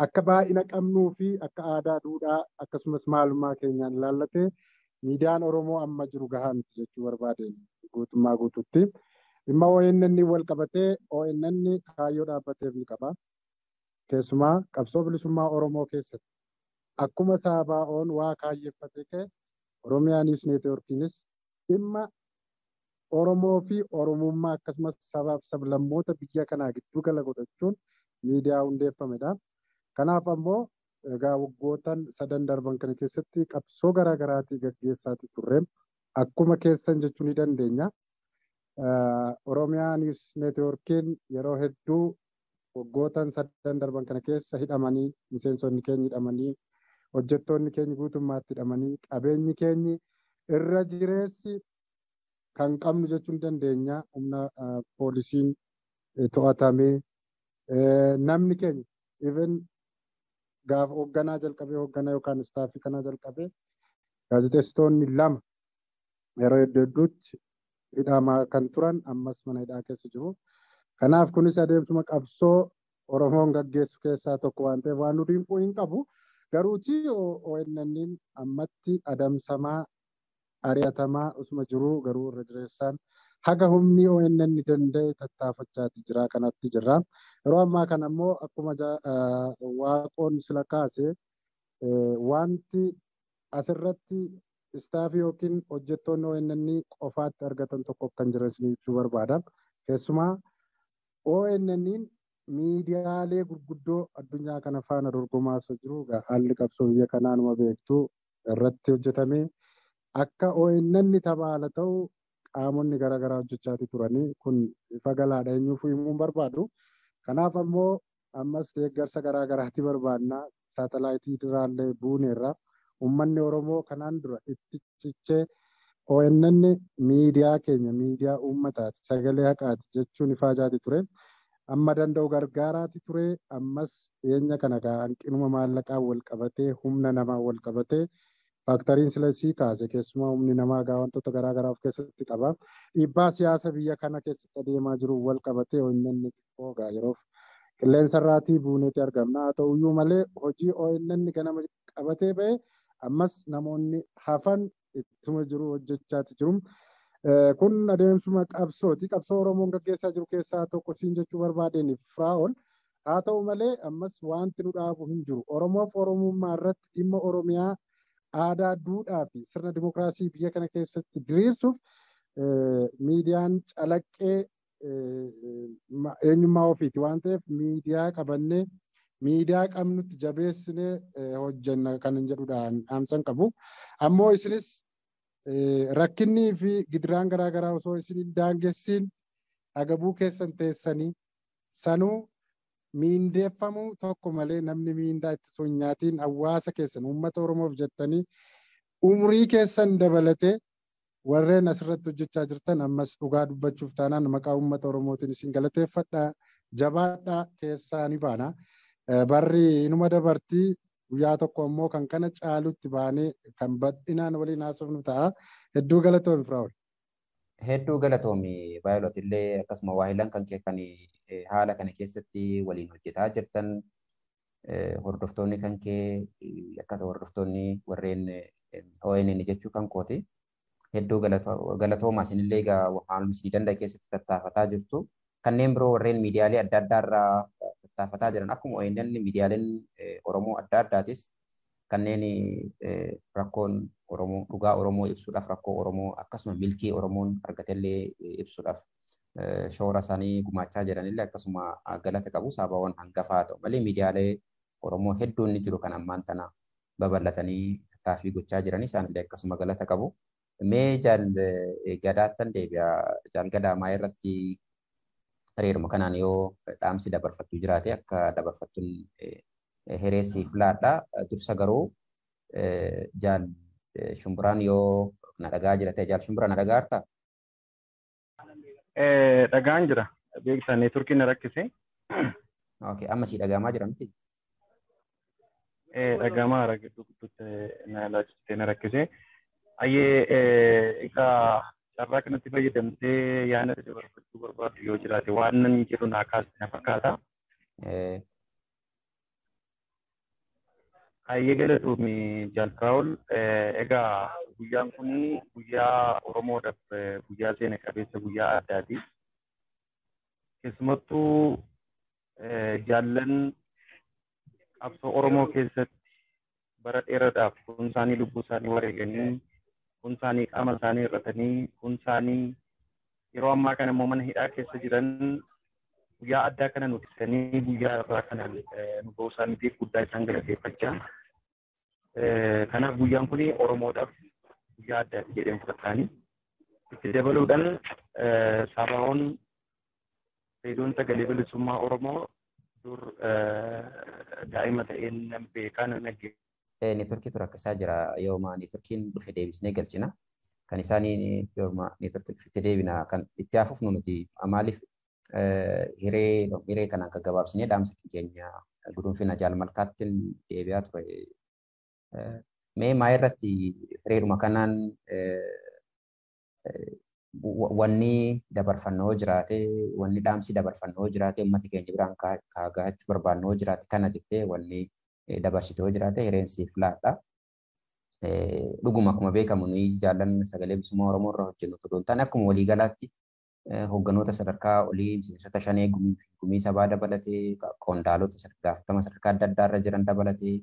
S3: akka baay'ina qabnuu fi akka aadaa, duudhaa akkasumas maalummaa keenyaan ilaallatee miidiyaan Oromoo amma jiru gahaa miti jechuu barbaadeen guutummaa guutuutti. Dhimma ONN wal qabatee ONN kaayyoo dhaabbateef ni qaba. Keessumaa qabsoo bilisummaa Oromoo keessatti akkuma saabaa'oon waa kaayyeeffatee ka'e Oromiyaanis neetwoorkiinis dhimma Oromoo fi Oromummaa akkasumas sabaa sablammoota biyya kanaa giddu gala godhachuun miidiyaa hundeeffamedha. Kanaaf ammoo egaa waggoottan sadan darban kana keessatti qabsoo garaa garaatii gaggeessaa turreem akkuma keessan jechuu ni dandeenya. Oromiyaanis neetwoorkiin yeroo hedduu waggoottan sadan darban kana keessa hidhamanii miseensonni keenya hidhamanii hojjettoonni keenya guutummaatti hidhamanii qabeenyi keenyi irra jireessi kan qabnu jechuun dandeenya humna poolisiin to'atamee namni keenya even gaafa hoogganaa jalqabee hoogganaa yookaan istaafii kanaa jalqabee gaazexeessitoonni lama yeroo hedduu hedduutti hidhamaa kan turan ammas mana hidhaa keessa jiru. Kanaaf kunis adeemsuma qabsoo Oromoon gaggeessu keessaa tokko waan ta'eef waan nuti hin qabu. Garuutii ONN ammatti adamsamaa ari'atamaa osuma jiruu garuu irra jireessaan haga humni ONN danda'e tattaafachaatii jira. Kanatti jirra. Yeroo ammaa kan immoo akkuma waaqoon sila kaase wanti asirratti istaafii yookiin hojjettoonni ONN qofaatti argatan tokko kan jiran ibsuu barbaada. Keessumaa ONN miidiyaalee gurguddoo addunyaa kana faana dorgomaa isa jiru haalli qabsoo biyya kanaa numa beektu irratti hojjetamee akka ONN taphaa ala ta'u qaamonni garaagaraa hojjechaatii turanii kun ifa galaadha eenyuufuu himuun barbaadu. Kanaaf ammoo ammas deeggarsa garaagaraatti barbaannaa saatalaayitii irraallee buuneerra uummanni Oromoo kanaan dura itti cichee ONN miidiyaa keenya miidiyaa uummataati sagalee haqaati jechuun ifaajaatii ture. Amma danda'u gargaaraati ture. Ammas dhiyeenya kana hanqinuma maallaqaan wal qabatee humna namaa wal qabatee faaktoriin silasii kaase keessumaa humni namaa gaa wantoota garaagaraa of keessatti qaba. Dhiibbaa siyaasa biyya kana keessatti adeemaa jiru wal qabatee ONN xiqqoo gaa yeroof qilleensa irraatii buuneeti argamna. Haa ta'u iyyuu malee hojii ONN ganama qabatee ba'e ammas namoonni hafan ittuma jiru hojjechaati jirum. Eh, kun adeemsuma qabsooti. Qabsoo Oromoon gaggeessaa jiru keessaa tokko siin jechuu barbaadeen firaa'oon haa ta'u malee ammas wanti nu dhaabu hin jiru. Oromoof Oromummaa irratti dhimma Oromiyaa aadaa, duudhaa fi sirna dimookiraasii biyya kana keessatti diriirsuuf eh, miidiyaan calaqqee eh, eenyummaa ofiiti waan ta'eef miidiyaa qabannee miidiyaa qabnutti jabeessinee hojjenna kan jedhudha dhaamsan qabu. Ammoo isinis Eh, rakkinnii fi gidiraan garaagaraa osoo isin daangessiin agabuu keessan teessanii sanuu miindeeffamuu tokko malee namni miindaa itti hin nyaatiin hawaasa keessan uummata oromoof jettanii umurii keessan dabalatee warreen asirratti hojjechaa jirtan ammas dhugaa dubbachuuf taanaan maqaa uummata oromootiin isin galateeffadhaa jabaadhaa keessaa ni baana. Eh, barri inuma dabartii guyyaa tokko immoo kan kana caalutti baanee kan bal'inaan waliin haasofnu ta'a. Hedduu galatoomi Firaa'ol.
S2: Hedduu galatoomi Baayilot illee akkasuma waahilaan kan kan eh, haala kana keessatti waliin hojjetaa jirtan eh, hordoftoonni kan kee akkasuma hordoftoonni warreen eh, ONN jechuu kan kooti. Hedduu galatoomaa isinillee egaa waan haalumsi danda'a keessatti tattaafataa jirtu. Kanneen biroo warreen miidiyaalee adda addaa irraa tattaaffataa jiran akkuma ONL miidiyaaleen eh, Oromoo adda addaatis kanneen eh, rakkoon Oromoo dhugaa Oromoo ibsuudhaaf rakkoo Oromoo akkasuma milkii Oromoon argatellee eh, ibsuudhaaf shoora isaanii gumaachaa jiranillee akkasuma ah, galata qabu sabaawwan hangafaa ta'u malee miidiyaalee Oromoo hedduun jiru kan ammaan tana babal'atanii tattaaffii gochaa jiran isaanillee akkasuma galata qabu. Mee jaal gadaattan deebi'a jaal gadaamaa irratti hariiruma kanaan yoo dhaamsi dabarfattu jiraate akka dabarfattuun hireesiif laadha. Dursa garuu jaal shumburaan yoo na dhagaa jira ta'e jaal shumburaa na dhagaarta?
S1: Dhagaan jira. Beeksisaa neetworkiin na rakkise. Okay, amma si dhagaamaa jira miti? Dhagaamaa na rakkise. Ayyee egaa Carraa kanatti fayyadamtee yaada dabarfachuu barbaadu yoo jiraate waan nan jedhu naa kaasne fakkaata. Eh. Kaayyee galatuumi Jalkaa'ol. Eh, Egaa guyyaan kun guyyaa Oromoodhaaf eh, guyyaa seena qabeessa guyyaa addaati. Keessumattuu jaallan qabsoo Oromoo keessatti bara dheeradhaaf kun isaanii lubbuu isaanii wareeganii kun isaanii qaama isaanii hiratanii kun saanii yeroo ammaa kan immoo mana hidhaa keessa jiran guyyaa addaa kana nuti sanii guyyaa irraa kana eh, nu boosaaniitiif guddaa isaan galateeffachaa. Eh, kanaaf guyyaan kun Oromoodhaaf guyyaa addaati jedhee fudhataani. Itti dabaluudhaan eh, sabaawwan reediyoon sagalee bilisummaa Oromoo dur daa'ima ta'een beekaa nama
S2: Eh, neetworkii isaa jira yooma neetworkiin dhufe deebisnee galchina. Kan isaani yooma neetworkii dhufe deebina kan itti hafuuf nuti maaliif eh, hiree hiree kanaan kan gabaabsinee dhaamsa keenya guduunfina jaalmalkaattiin deebi'aa ture. Eh, mee maa irratti hireedhuma kanaan wanni dabarfannoo jiraate wanni dhaamsi dabarfannoo jiraate uummata keenya biraan kaagahachuu barbaannoo jiraate kana jettee Eh, dabarsitee yoo jiraate hireensiif laata. Eh, dhuguma akkuma beekamu nuyi jaallanna sagalee bilisummaa Oromoo irra hojjennu otoo hin taane akkuma waliigalaatti eh, hoogganoota sadarkaa olii miseensota shanee gumii sabaa dabalatee qondaalota gaafatama sadarkaa adda addaa irra jiran dabalatee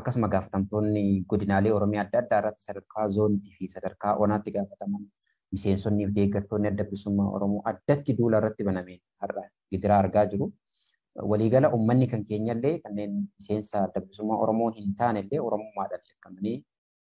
S2: akkasuma gaafatamtoonni godinaalee Oromiyaa adda addaa irratti sadarkaa zooniitii fi sadarkaa onaatti gaafataman miseensonni fi deeggartoonni adda bilisummaa Oromoo addatti duula irratti banamee har'a gidiraa argaa jiru. waliigala uummanni kan keenyallee kanneen miseensa dabbisummaa Oromoo hin taanellee Oromummaadhaan yakkamanii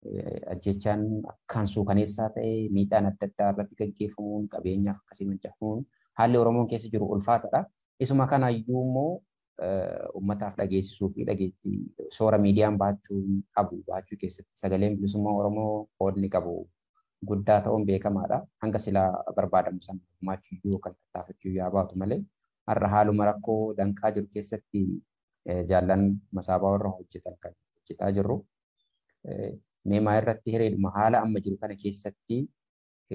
S2: eh, ajjechaan akkaan suukaneessaa ta'e miidhaan adda addaa irratti gaggeeffamuun qabeenyaaf akkasii mancafamuun haalli Oromoon keessa jiru ulfaataadha. Isuma kanaayyuu immoo eh, uummataaf dhageessisuu fi dhageettii soora miidiyaan baachuu qabu baachuu keessatti sagaleen bilisummaa Oromoo qoodni qabu guddaa ta'uun beekamaadha. Hanga silaa barbaadamu sana gumaachuyyuu kan tattaafachuu yaa baatu malee. har'a haaluma rakkoo danqaa jiru keessatti eh, jaallan masaabaa irra hojjetan kan hojjetaa jirru. Eh, meemaa irratti hireedhuma haala amma jiru kana keessatti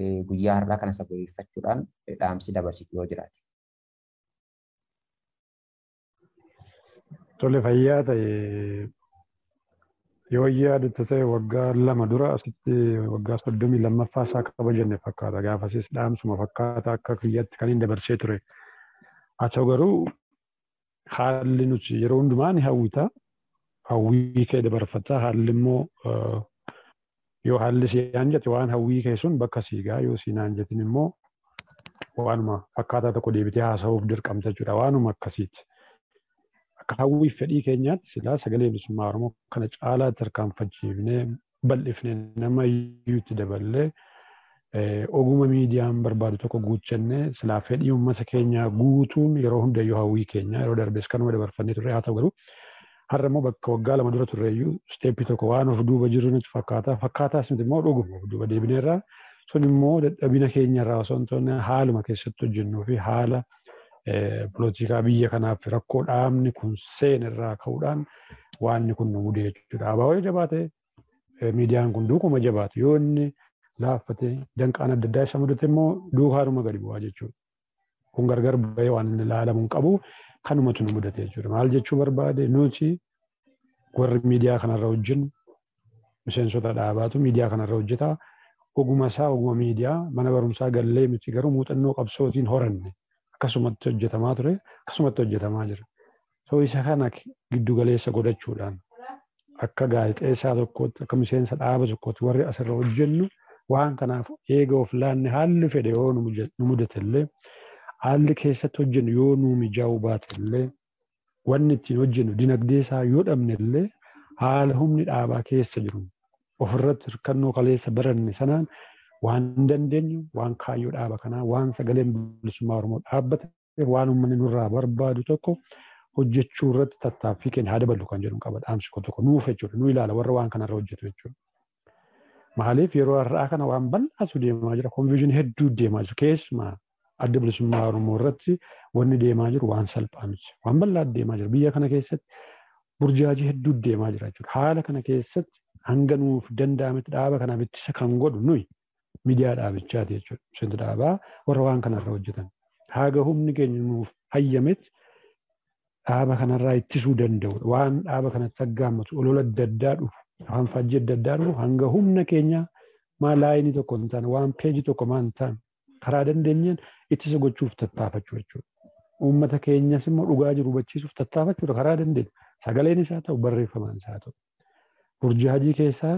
S2: eh, guyyaa har'aa kana sababeeffachuudhaan dhaamsi dabarsitu yoo jiraate.
S6: Tole fayyaa ta'e yoo yaadatu ta'e waggaa lama dura asitti waggaa soddomii lammaffaa isaa kabajanne fakkaata. Gaafasiis dhaamsuma fakkaata akka kiyyaatti kan hin dabarsee ture. haa ta'u garuu haalli nuti yeroo hundumaa ni Hawwii kee dabarfata. Haalli immoo yoo haalli si'aan jette waan hawwii kee sun bakka siigaa yoo si jettin immoo waanuma fakkaataa tokko deebitee haasa'uuf dirqamta jechuudha. Waanuma akkasiiti. Akka hawwii fedhii keenyaatti silaa sagalee bilisummaa Oromoo kana caalaatti harkaan fachiifnee bal'ifnee nama iyyuutti daballee. Eh, oguma miidiyaan barbaadu tokko guuchannee silaaf fedhii uummata keenya guutuun yeroo hundayyuu hawwii keenya yeroo darbees kanuma dabarfannee turre haa ta'u garuu har'a immoo bakka waggaa lama dura turreeyyuu isteeppii tokko waan of duuba jiru nutti fakkaata fakkaataas miti immoo dhuguma of duuba deebineerraa sun immoo dadhabina keenyarraa osoo hin haaluma keessatti hojjennuu fi haala eh, pilootikaa biyya kanaaf rakkoo dhaabni kun seenirraa ka'uudhaan waan kun nu mudee jechuudha. Abaawoo jabate ta'e eh, miidiyaan kun duukuma jabaate laaffatee danqaan adda addaa isa mudate immoo duukaadhuma gadi bu'aa jechuudha. Kun gargar bahee waan inni ilaalamu hin qabu kanumatu tun mudate jechuudha. Maal jechuu barbaade nuti warri miidiyaa kanarra hojjennu miseensota dhaabaatu miidiyaa kanarra hojjetaa oguma isaa oguma miidiyaa mana barumsaa gallee miti garuu muuxannoo qabsootiin horanne akkasumatti hojjetamaa ture akkasumatti hojjetamaa jira. So isa kana giddu galeessa godhachuudhaan akka gaazexeessaa tokkootti akka miseensa dhaaba tokkootti warri asirra hojjennu Waan kanaaf eega of laanne haalli fedhe yoo nu mudatallee haalli keessatti hojjennu yoo nu mijaa'uu baatellee wanni ittiin hojjennu dinagdee isaa yoo dhabnellee haala humni dhaabaa keessa jiru ofirratti hirkannoo kaleessa baranne sanaan waan dandeenyu waan kaayyoo dhaaba kanaa waan sagaleen bilisummaa Oromoo dhaabbate waan uummanni nurraa barbaadu tokko hojjechuu irratti tattaaffii keenya haa daballu kan jedhu qaba dhaamsi tokko nuuf jechuudha nu ilaala warra waan kanarra hojjetu jechuudha. Maaliif yeroo har'aa kana waan bal'aatu deemaa jira. Konfiyuuzin hedduu deemaa jiru. Keessumaa adda bilisummaa Oromoo irratti wanni deemaa jiru waan salphaa miti. Waan bal'aatu deemaa jira. Biyya kana keessatti burjaajii hedduu deemaa jira jechuudha. Haala kana keessatti hanga nuuf danda'ametti dhaaba kanaaf ittisa kan godhu nuyi miidiyaa dhaabichaati jechuudha. Seensi dhaabaa warra waan kanarra hojjetan. Haaga humni keenya nuuf hayyametti dhaaba kanarraa ittisuu danda'udha. Waan dhaaba kanatti aggaamatu olola adda addaa dhufu. Anfajji adda addaa argu hanga humna keenya maa laayinii tokko hin taane waan peejii tokko maa hin taane karaa dandeenyeen ittisa gochuuf tattaafachuu jechuudha. Uummata keenyas immoo dhugaa jiru hubachiisuuf tattaafachuudha karaa dandeenya. Sagaleen isaa ta'u barreeffamaan isaa ta'u. Burjaajii keessaa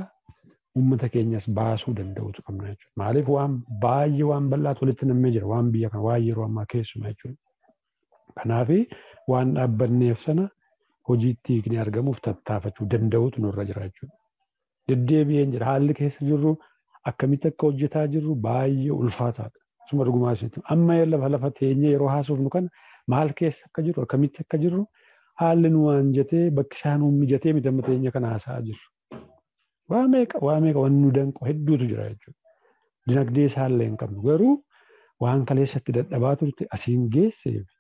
S6: uummata keenyas baasuu danda'utu qabna jechuudha. Maaliif waan baay'ee waan bal'aatu walitti nam'ee jira waan biyya kana waan yeroo ammaa keessumaa jechuudha. Kanaafi waan dhaabbanneef sana hojiitti hiikni argamuuf tattaafachuu danda'uutu nurra jira jechuudha. haalli keessa jirru akkamitti akka hojjetaa jirru baay'ee ulfaataadha. amma lafa lafa teenyee yeroo haasuuf nu kana maal keessa akka jiru, akkamitti akka jirru haalli nu waanjatee bakki isaan mijatee midhama teenya kana haasa'aa jirru. Waa meeqa waa meeqa danqu hedduutu jira jechuudha. Dinagdee isaallee hin qabnu garuu waan kaleessatti dadhabaa turte asiin geesseefi.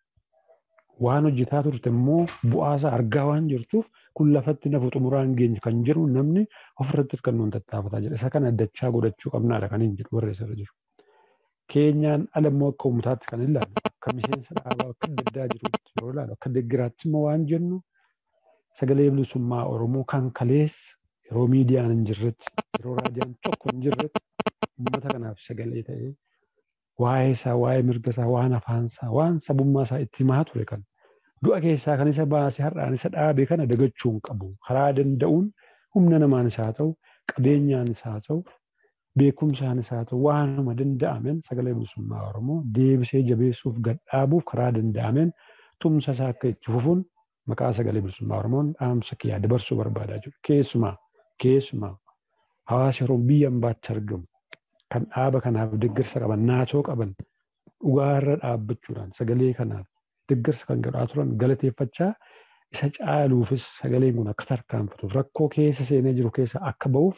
S6: waan hojjetaa turte immoo bu'aasaa argaa waan jirtuuf kun lafatti nafu xumuraan geenye kan jiru namni ofirratti kan nuun tattaafataa jira. Isa kana dachaa godhachuu qabnaa kan hin jedhu barreessaa jiru. Keenyaan ala immoo akka uummataatti kan ilaalu akka miseensa dhaabaa akka gaddaa jirutti yeroo ilaalu akka deggiraatti immoo waan jennu sagalee bilisummaa Oromoo kan kaleessa yeroo miidiyaan hin jirretti yeroo raadiyaan tokko hin jirretti uummata kanaaf sagalee ta'ee. waa'ee isaa, waa'ee mirga isaa, waan afaan isaa, waan sabummaa isaa itti himaa ture kan du'a keessaa kan isa baasee har'aan isa dhaabe kana dagachuun qabu. Karaa danda'uun humna namaan isaa ta'u, qabeenyaan isaa ta'u, beekumsaan isaa ta'u, waanuma danda'ameen sagalee bilisummaa Oromoo deebisee jabeessuuf gadhaabuuf karaa danda'ameen tumsa isaa akka itti fufuun maqaa sagalee bilisummaa Oromoon dhaamsa kiyyaa dabarsuu barbaadaa jiru. Keessumaa, keessumaa hawaasa yeroo biyya ambaatti argamu. kan dhaaba kanaaf deeggarsa qaban naasoo qaban dhugaarra dhaabbachuudhaan sagalee kanaaf deeggarsa kan godhaa turan galateeffachaa isa caaluufis sagaleen kun akka tarkaanfatuuf rakkoo keessa seenee jiru keessa akka bahuuf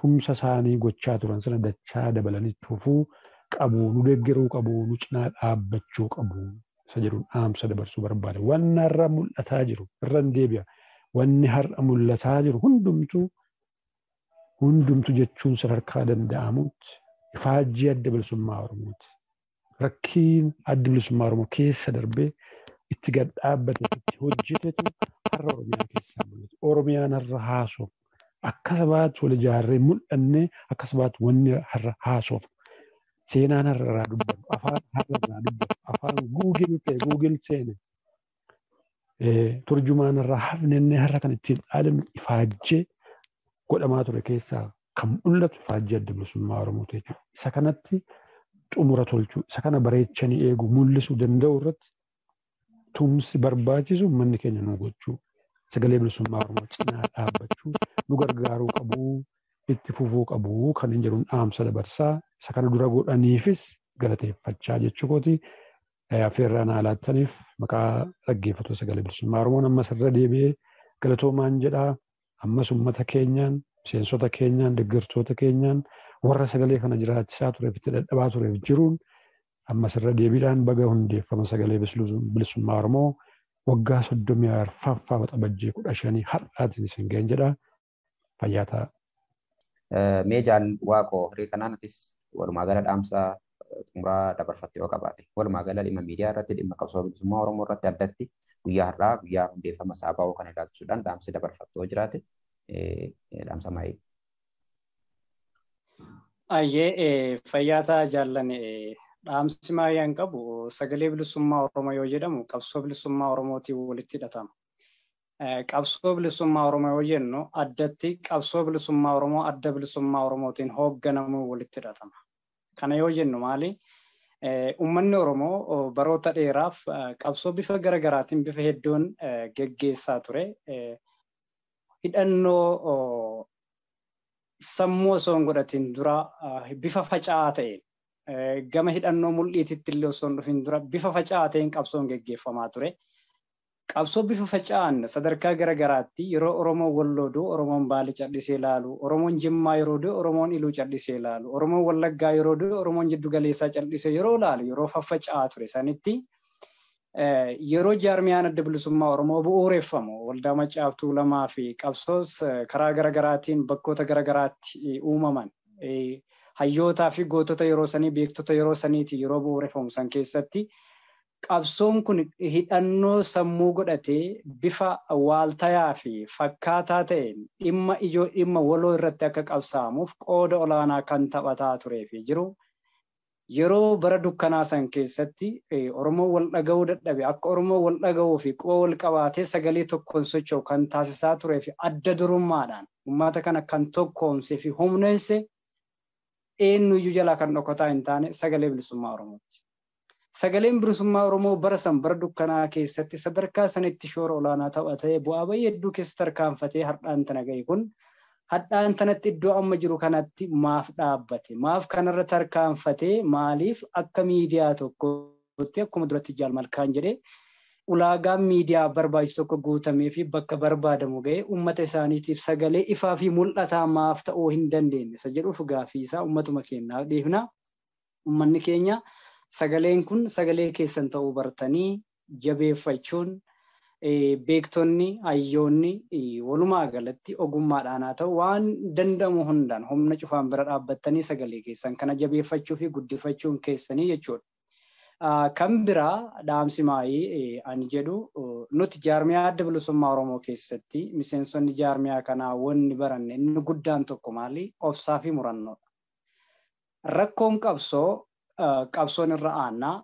S6: tumsa isaanii gochaa turan sana dachaa dabalanii cuufuu nu deeggaruu qabu nu cinaa dhaabbachuu qabu isa jedhuun dhaamsa dabarsuu barbaada. Wanni har'a mul'ataa jiru irra hin deebi'a. Wanni har'a mul'ataa jiru hundumtuu. Hundumtu jechuun sadarkaa danda'amuuti faajii adda bilisummaa Oromooti. Rakkiin adda bilisummaa Oromoo keessa darbee itti gad dhaabbate itti hojjetetu har'a Oromiyaa keessaa mul'atu. Oromiyaan har'a haasoo akkasumaatti wal ijaarree mul'annee akkasumaatti wanni har'a haasoofu. Seenaan har'a irraa dubbatu, afaan har'a irraa dubbatu, afaan guugil ta'e guugil seene. Turjumaan irraa hafne har'a kan ittiin dhaalamne ifaajjee godhamaa ture keessaa kan mul'atu faajjii adda bilisummaa Oromooti Isa kanatti xumura tolchuu, isa kana bareechanii eeguu, mul'isuu danda'u irratti tumsi barbaachisu manni keenya nu gochuu, sagalee bilisummaa Oromoo cinaa dhaabbachuu, nu gargaaruu qabu, itti fufuu qabu kan hin jedhuun dhaamsa dabarsaa, isa kana dura godhaniifis galateeffachaa jechuu kooti. Affeerraan alaattaniif maqaa dhaggeeffatoo sagalee deebi'ee galatoomaan jedhaa ammas uummata Seensota keenyaan deeggartoota keenyaan warra sagalee kana jiraachisaa tureef itti dadhabaa tureef jiruun ammas irra deebiidhaan baga hundeeffama sagalee bilisummaa Oromoo waggaa soddomii arfaffaa waxa bajjee kudha shanii har'aatiin isin ga'een jedha. Fayyaa ta'a.
S2: Mee jaan waaqoo hirii kanaanis walumaa gala dhaamsaa xumuraa dabarfatte yoo qabaate walumaa gala dhimma miidiyaa irratti dhimma qabsoo bilisummaa Oromoo irratti addatti guyyaa har'aa guyyaa hundeeffama saabaa kan ilaalchisuudhaan dhaamsi dabarfattoo jiraate Eh, dhaamsamaa eegu.
S4: Ayyee eh, fayyaataa jaallan eh, dhaamsi maayyaan qabu sagalee bilisummaa Oromoo yoo jedhamu qabsoo bilisummaa Oromootiin walitti hidhatama. Qabsoo bilisummaa Oromoo yoo jennu addatti qabsoo bilisummaa Oromoo adda bilisummaa Oromootiin hoogganamuu walitti hidhatama. Kana yoo jennu maali? Uummanni Oromoo baroota dheeraaf qabsoo bifa garaagaraatiin bifa hedduun geggeessaa ture. hidhannoo sammuu osoo hin e, dura bifa faca'aa ta'een gama hidhannoo mul'iititti illee osoo hin dura bifa faca'aa ta'een qabsoon geggeeffamaa ture. Qabsoo bifa faca'aan sadarkaa garaagaraatti yeroo Oromoon walloodoo Oromoon baale callisee ilaalu, Oromoon Jimmaa yeroo du'e Oromoon Iluu callisee ilaalu, Oromoon Wallaggaa yeroo du'e Oromoon Jiddu Galeessaa callisee yeroo ilaalu yeroo faffaca'aa ture sanitti. yeroo jaarmiyaan adda bilisummaa oromoo bu'uureffamu waldaa macaaftuu lamaa fi qabsoos karaa garaagaraatiin bakkoota garaagaraatti uumaman hayyootaa gootota yeroo sanii beektota yeroo saniitiin yeroo bu'uureffamu san keessatti qabsoon kun hidhannoo sammuu godhatee bifa waaltayaafi fakkaataa ta'een dhimma ijoo dhimma waloo irratti akka qabsaamuuf qooda olaanaa kan taphataa turee jiru. yeroo bara dukkanaa san keessatti e, Oromoon wal dhaga'uu dadhabe akka Oromoon wal dhaga'uu fi quba wal qabaatee sagalee tokkoon socho'u kan taasisaa turee fi adda durummaadhaan uummata kana kan tokkoomsee fi humneessee eenyuyyuu jalaa kan dhokkataa hin taane sagalee bilisummaa Oromooti. Sagaleen bilisummaa Oromoo bara san bara dukkanaa keessatti sadarkaa sanitti shoora olaanaa taphatee bu'aa baay'ee hedduu keessa tarkaanfatee har'aan tana ga'e kun Hadhaan kanatti iddoo amma jiru kanatti maaf dhaabbate? Maaf kanarra tarkaanfatee maaliif akka miidiyaa tokkotti akkuma duratti jaalmal kaan jedhee ulaagaan miidiyaa barbaachisu tokko guutamee fi bakka barbaadamu ga'ee uummata isaaniitiif sagalee ifaa mul'ataa maaf ta'uu hin dandeenye. Isa jedhuuf keenyaaf Uummanni sagaleen kun sagalee keessan ta'uu bartanii jabeeffachuun beektonni hayyoonni walumaa galatti ogummaadhaan haa ta'u waan dandamu hundaan humna cufaan bira dhaabbattanii sagalee keessan kana jabeeffachuu fi guddifachuun keessanii jechuudha. Kan biraa dhaamsi maayii ani jedhu nuti jaarmiyaa adda bilisummaa Oromoo keessatti miseensonni jaarmiyaa kanaa wanni baranne inni guddaan tokko maali obsaa fi murannoodha. Rakkoon qabsoo qabsoon irra aanaa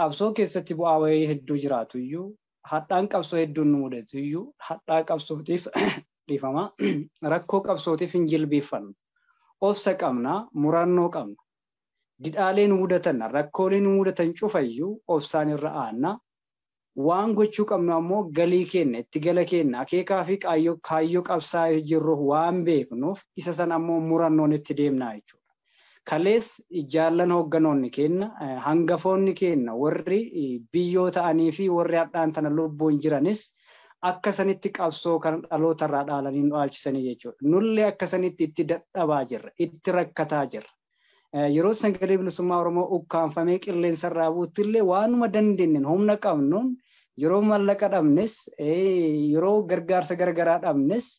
S4: qabsoo keessatti bu'aa wayii hedduu jiraatu iyyuu hadhaan qabsoo hedduun nu iyyuu hadhaa qabsootiif rakkoo qabsootiif hin jilbeeffannu. Obsa qabnaa, murannoo qabna. Didhaaleen nu mudatan, rakkoolee nu mudatan cufayyuu obsaan irra aannaa. Waan gochuu qabnu ammoo galii kenna, itti gala kenna, akeekaa fi kaayyoo qabsaa'ee jirru waan beeknuuf isa sana ammoo murannoon itti deemnaa jechuudha. Kalees jaallan hoogganoonni kenna eh, hangafoonni kenna warri eh, biyyoo ta'anii fi warri hadhaan tana lubbuun jiranis akka sanitti qabsoo kan dhaloota irraa dhaalanii nu dhaalchisanii jechuudha. Nullee akka itti dadhabaa jirra itti rakkataa jirra. Eh, yeroo sagalee bilisummaa Oromoo ukkaanfamee qilleensa irraa buutti illee waanuma dandeenyeen humna qabnuun yeroo mallaqa dhabnes yeroo gargaarsa garagaraa dhabnes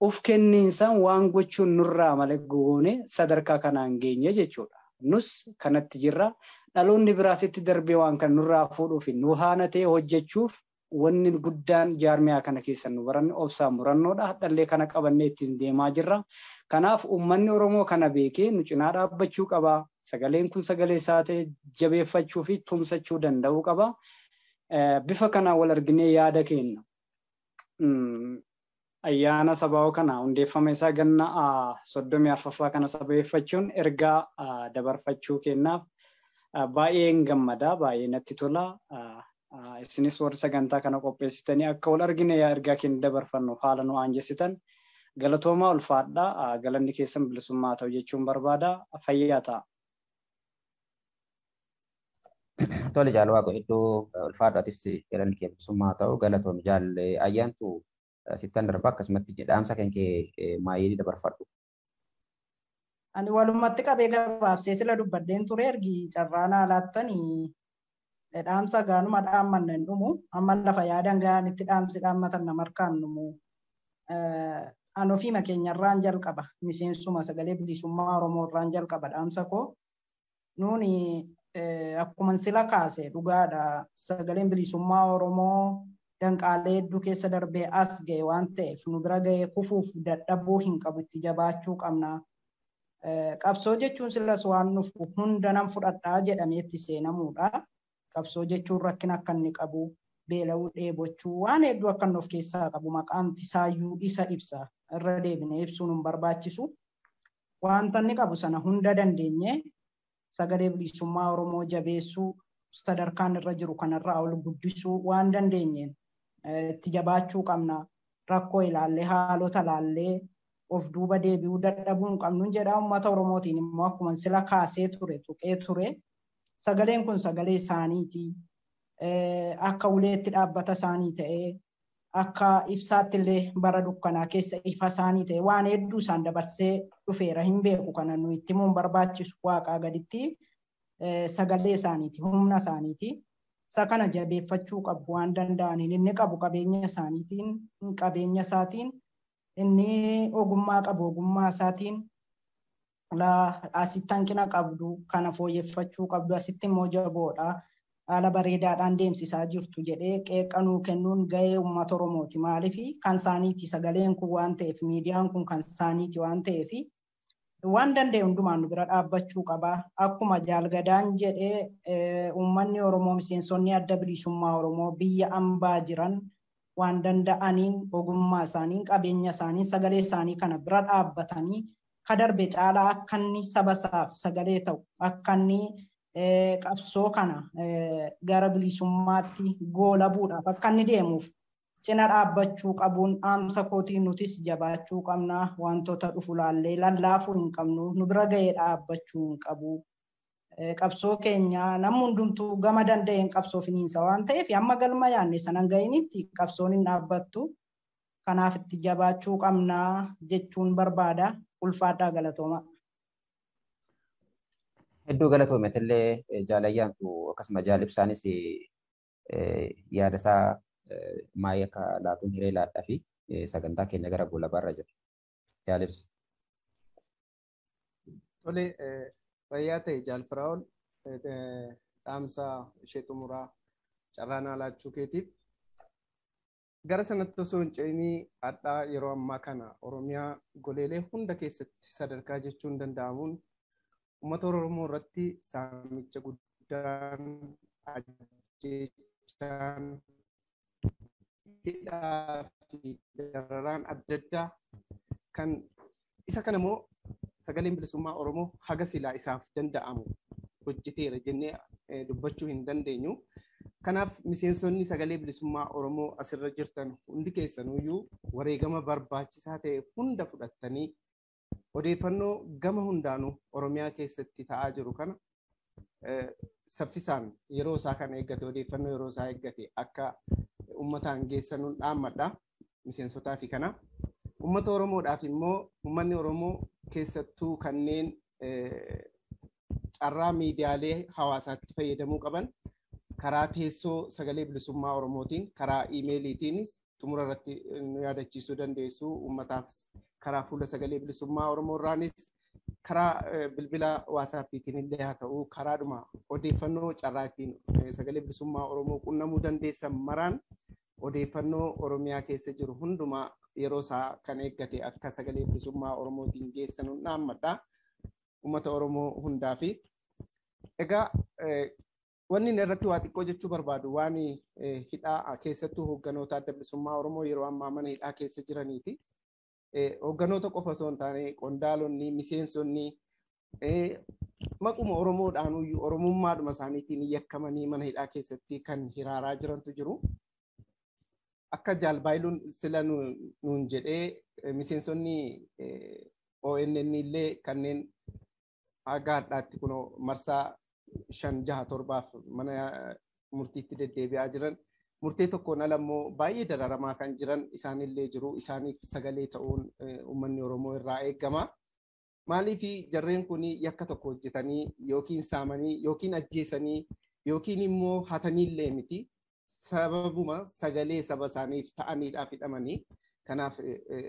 S4: of kenniinsaan waan gochuun nurraa malee gogoonee sadarkaa kanaan geenye jechuudha. Nus kanatti jirra. Dhaloonni biraasitti darbee waan kan nurraa fuudhuuf nu haanatee hojjechuuf wanni guddaan jaarmiyaa kana keessa nu baranne obsaan murannoodha. Dhallee kana qabannee ittiin deemaa jirra. Kanaaf uummanni Oromoo kana beekee nu cinaa dhaabbachuu qaba. Sagaleen kun sagalee isaa ta'e jabeeffachuu fi tumsachuu danda'uu qaba. Bifa kanaan wal arginee yaada kenna. Hmm. ayyaana sabaa'oo kana hundeeffama isaa gannaa soddomii affaffaa kana sababeeffachuun ergaa dabarfachuu kennaaf baay'een gammadaa baay'ee natti tola. Isinis warri sagantaa kana qopheessitanii akka wal argine yaa keenya dabarfannu haala nu aanjessitan galatoomaa ulfaadha. galanni keessan bilisummaa ta'u jechuun barbaada fayyaa ta'a.
S2: Tole jaalawaa iddoo ulfaadhaatis galanni keessummaa ta'u galatoomi ayyaantu sittan darba akkasumatti jedhaamsa kan kee maayilii dabarfadhu.
S8: Ani walumatti qabee gabaabsee sila dubbadheen ture ergi carraan haalattanii dhaamsa gaanuma dhaammanne hin dhumu amma lafa yaadan ga'an itti dhaamsi dhaammatan nama harkaan dhumu. An ofiima keenyarraan jalqaba miseensuma sagalee bilisummaa Oromoorraan jalqaba dhaamsa koo nuuni akkuma sila kaase dhugaadha sagaleen bilisummaa Oromoo. danqaalee hedduu keessa darbee as ga'e waan ta'eef nu bira ga'ee kufuuf dadhabuu hin qabu itti jabaachuu qabna. Eh, qabsoo jechuun silas waan nuuf hunda nam fudhadhaa jedhamee itti seenamuudha. Qabsoo jechuun rakkin akka inni qabu beela'uu dheebochuu waan hedduu akka inni of keessaa qabu maqaan isaayyuu isa ibsa irra deebinee ibsuun hin barbaachisu. Wanta inni qabu sana hunda dandeenye sagalee bilisummaa Oromoo jabeessuu sadarkaan irra jiru kanarraa ol guddisuu waan dandeenyeen itti jabaachuu qabna rakkoo ilaallee haalota ilaallee of duuba deebi'uu dadhabuun qabnuun jedha uummata oromootiin immoo akkuma sila kaasee ture tuqee ture sagaleen kun sagalee isaaniiti akka uleetti dhaabbata isaanii ta'ee akka ibsaatti bara dukkanaa keessa ifa isaanii ta'e waan hedduu isaan dabarsee dhufeera hin beeku kana nu itti muun barbaachisu waaqaa gaditti sagalee isaaniiti humna isaaniiti. Isa kana jabeeffachuu qabu waan danda'aniin inni qabu qabeenya isaaniitiin qabeenya isaatiin inni ogummaa qabu ogummaa isaatiin asitti hanqina qabdu kana fooyyeffachuu qabdu asitti immoo jaboodha haala bareedaadhaan deemsisaa jirtu jedhee qeeqanuu kennuun gahee uummata Oromooti maaliif kan isaaniiti sagaleen kun waan ta'eef miidiyaan kun kan isaaniiti waan ta'eef. waan dandee hundumaan nu bira dhaabbachuu qabaa akkuma jaalgadaan jedhee eh, uummanni oromoo miseensonni adda bilisummaa oromoo biyya ambaa jiran waan danda'aniin ogummaa isaanii, qabeenya isaaniin sagalee isaanii kana bira dhaabbatanii kadarbe caalaa akka inni sabasaaf sagalee ta'u akka inni eh, qabsoo kana eh, gara bilisummaatti goola bu'uudhaaf akka inni deemuuf cina dhaabbachuu qabuun dhaamsa kootii nutis jabaachuu qabna wantoota dhufu laallee lallaafuu hin qabnu nu bira ga'ee dhaabbachuu hin qabu. Eh, qabsoo keenya namni hundumtuu gama danda'e qabsoo hin waan ta'eef hamma galma yaanne sanan ga'initti qabsoon hin dhaabbattu. Kanaaf itti jabaachuu qabnaa jechuun barbaada. Ulfaadhaa galatooma.
S2: Hedduu galatoometillee eh, jaalayyaantu akkasuma jaalibsaanis eh, yaada isaa Eh, maayii akka laatun hiree laadhaa fi eh, sagantaa keenya gara boolabaarra jiru. Jaalibsa.
S7: Tole eh, fayyaa ta'e jaalfiraa'ol dhaamsa ishee xumuraa carraanaa laachuu keetiif gara sanatti osoo hin ceenii yeroo ammaa kana oromiyaa goleelee hunda keessatti sadarkaa jechuun danda'amuun uummata oromoo irratti saamicha guddaan ajjeechaan hidhaa fi dararaan adda addaa kan isa kana immoo sagaleen bilisummaa Oromoo haga silaa isaaf danda'amu hojjeteera jennee eh, dubbachuu hin dandeenyu. Kanaaf miseensonni sagalee bilisummaa Oromoo asirra jirtan hundi keessanuyyuu wareegama barbaachisaa ta'e hunda fudhattanii odeeffannoo gama hundaanu Oromiyaa keessatti ta'aa jiru kana eh, saffisaan yeroo isaa kan eeggate odeeffannoo yeroo isaa eeggate akka ummataan geessanuun dhaammadha miseensotaa fi kana. Uummata Oromoodhaaf immoo uummanni Oromoo keessattuu kanneen eh, carraa miidiyaalee hawaasaatti fayyadamuu qaban karaa teessoo sagalee bilisummaa Oromootiin karaa iimeeliitiinis xumura irratti eh, nu yaadachiisuu dandeessu uummataafis karaa fuula sagalee bilisummaa Oromoo irraanis karaa eh, bilbila waasaappiitiin illee haa ta'u karaadhuma odeeffannoo carraa ittiin sagalee bilisummaa Oromoo qunnamuu dandeessan maraan odeeffannoo Oromiyaa keessa jiru hundumaa yeroo isaa kan eeggate akka sagalee bilisummaa Oromootiin geessanu dhaammadha. Uummata Oromoo hundaa fi egaa e, wanni inni irratti waa xiqqoo jechuu barbaadu waan e, hidhaa keessattuu hoogganoota adda bilisummaa Oromoo yeroo ammaa mana hidhaa keessa jiraniiti. E, hoogganoota qofa osoo hin taane qondaalonni, miseensonni maquma Oromoodhaan Oromummaadhuma isaaniitiin yakkamanii mana hidhaa keessatti kan hiraaraa jirantu jiru. akka jaalbaayiluun sila nuun jedhee eh, miseensonni eh, ONN illee kanneen haga hadhaatti kun marsaa shan jaha torbaaf mana eh, murtiitti deddeebi'aa jiran murtee tokkoon alammoo baay'ee dararamaa kan jiran isaanillee jiru isaaniif sagalee ta'uun uummanni Oromoo irraa eegama. Maaliif jarreen kun yakka tokko hojjetanii yookiin saamanii yookiin ajjeesanii yookiin immoo hatanillee miti sababuma sagalee saba isaaniif ta'aniidhaaf hidhamanii kanaaf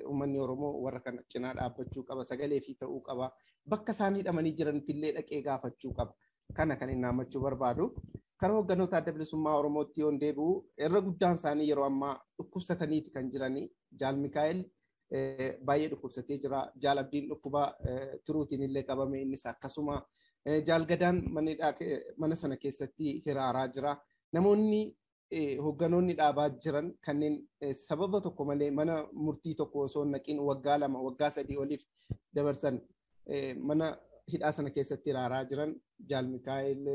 S7: uummanni Oromoo warra kana cinaa dhaabbachuu qaba sagalee fi ta'uu qaba bakka isaan hidhamanii jiranittillee dhaqee gaafachuu qaba kana kan inni hammachuu barbaadu karaa hoogganoota adda bilisummaa Oromootti yoon deebi'u irra guddaan isaanii yeroo ammaa dhukkubsataniiti kan jiranii Jaal Mikaa'el baay'ee dhukkubsatee jira Jaal Abdiin dhukkubaa tiruutiin illee qabame innis akkasuma Jaal Gadaan mana sana keessatti hiraaraa jira namoonni Eh, hogganoonni dhaabaa jiran kanneen eh, sababa tokko malee mana murtii tokko osoo naqiin waggaa lama waggaa sadii oliif dabarsan eh, mana hidhaa sana keessatti raaraa jiran jaal mikaa'el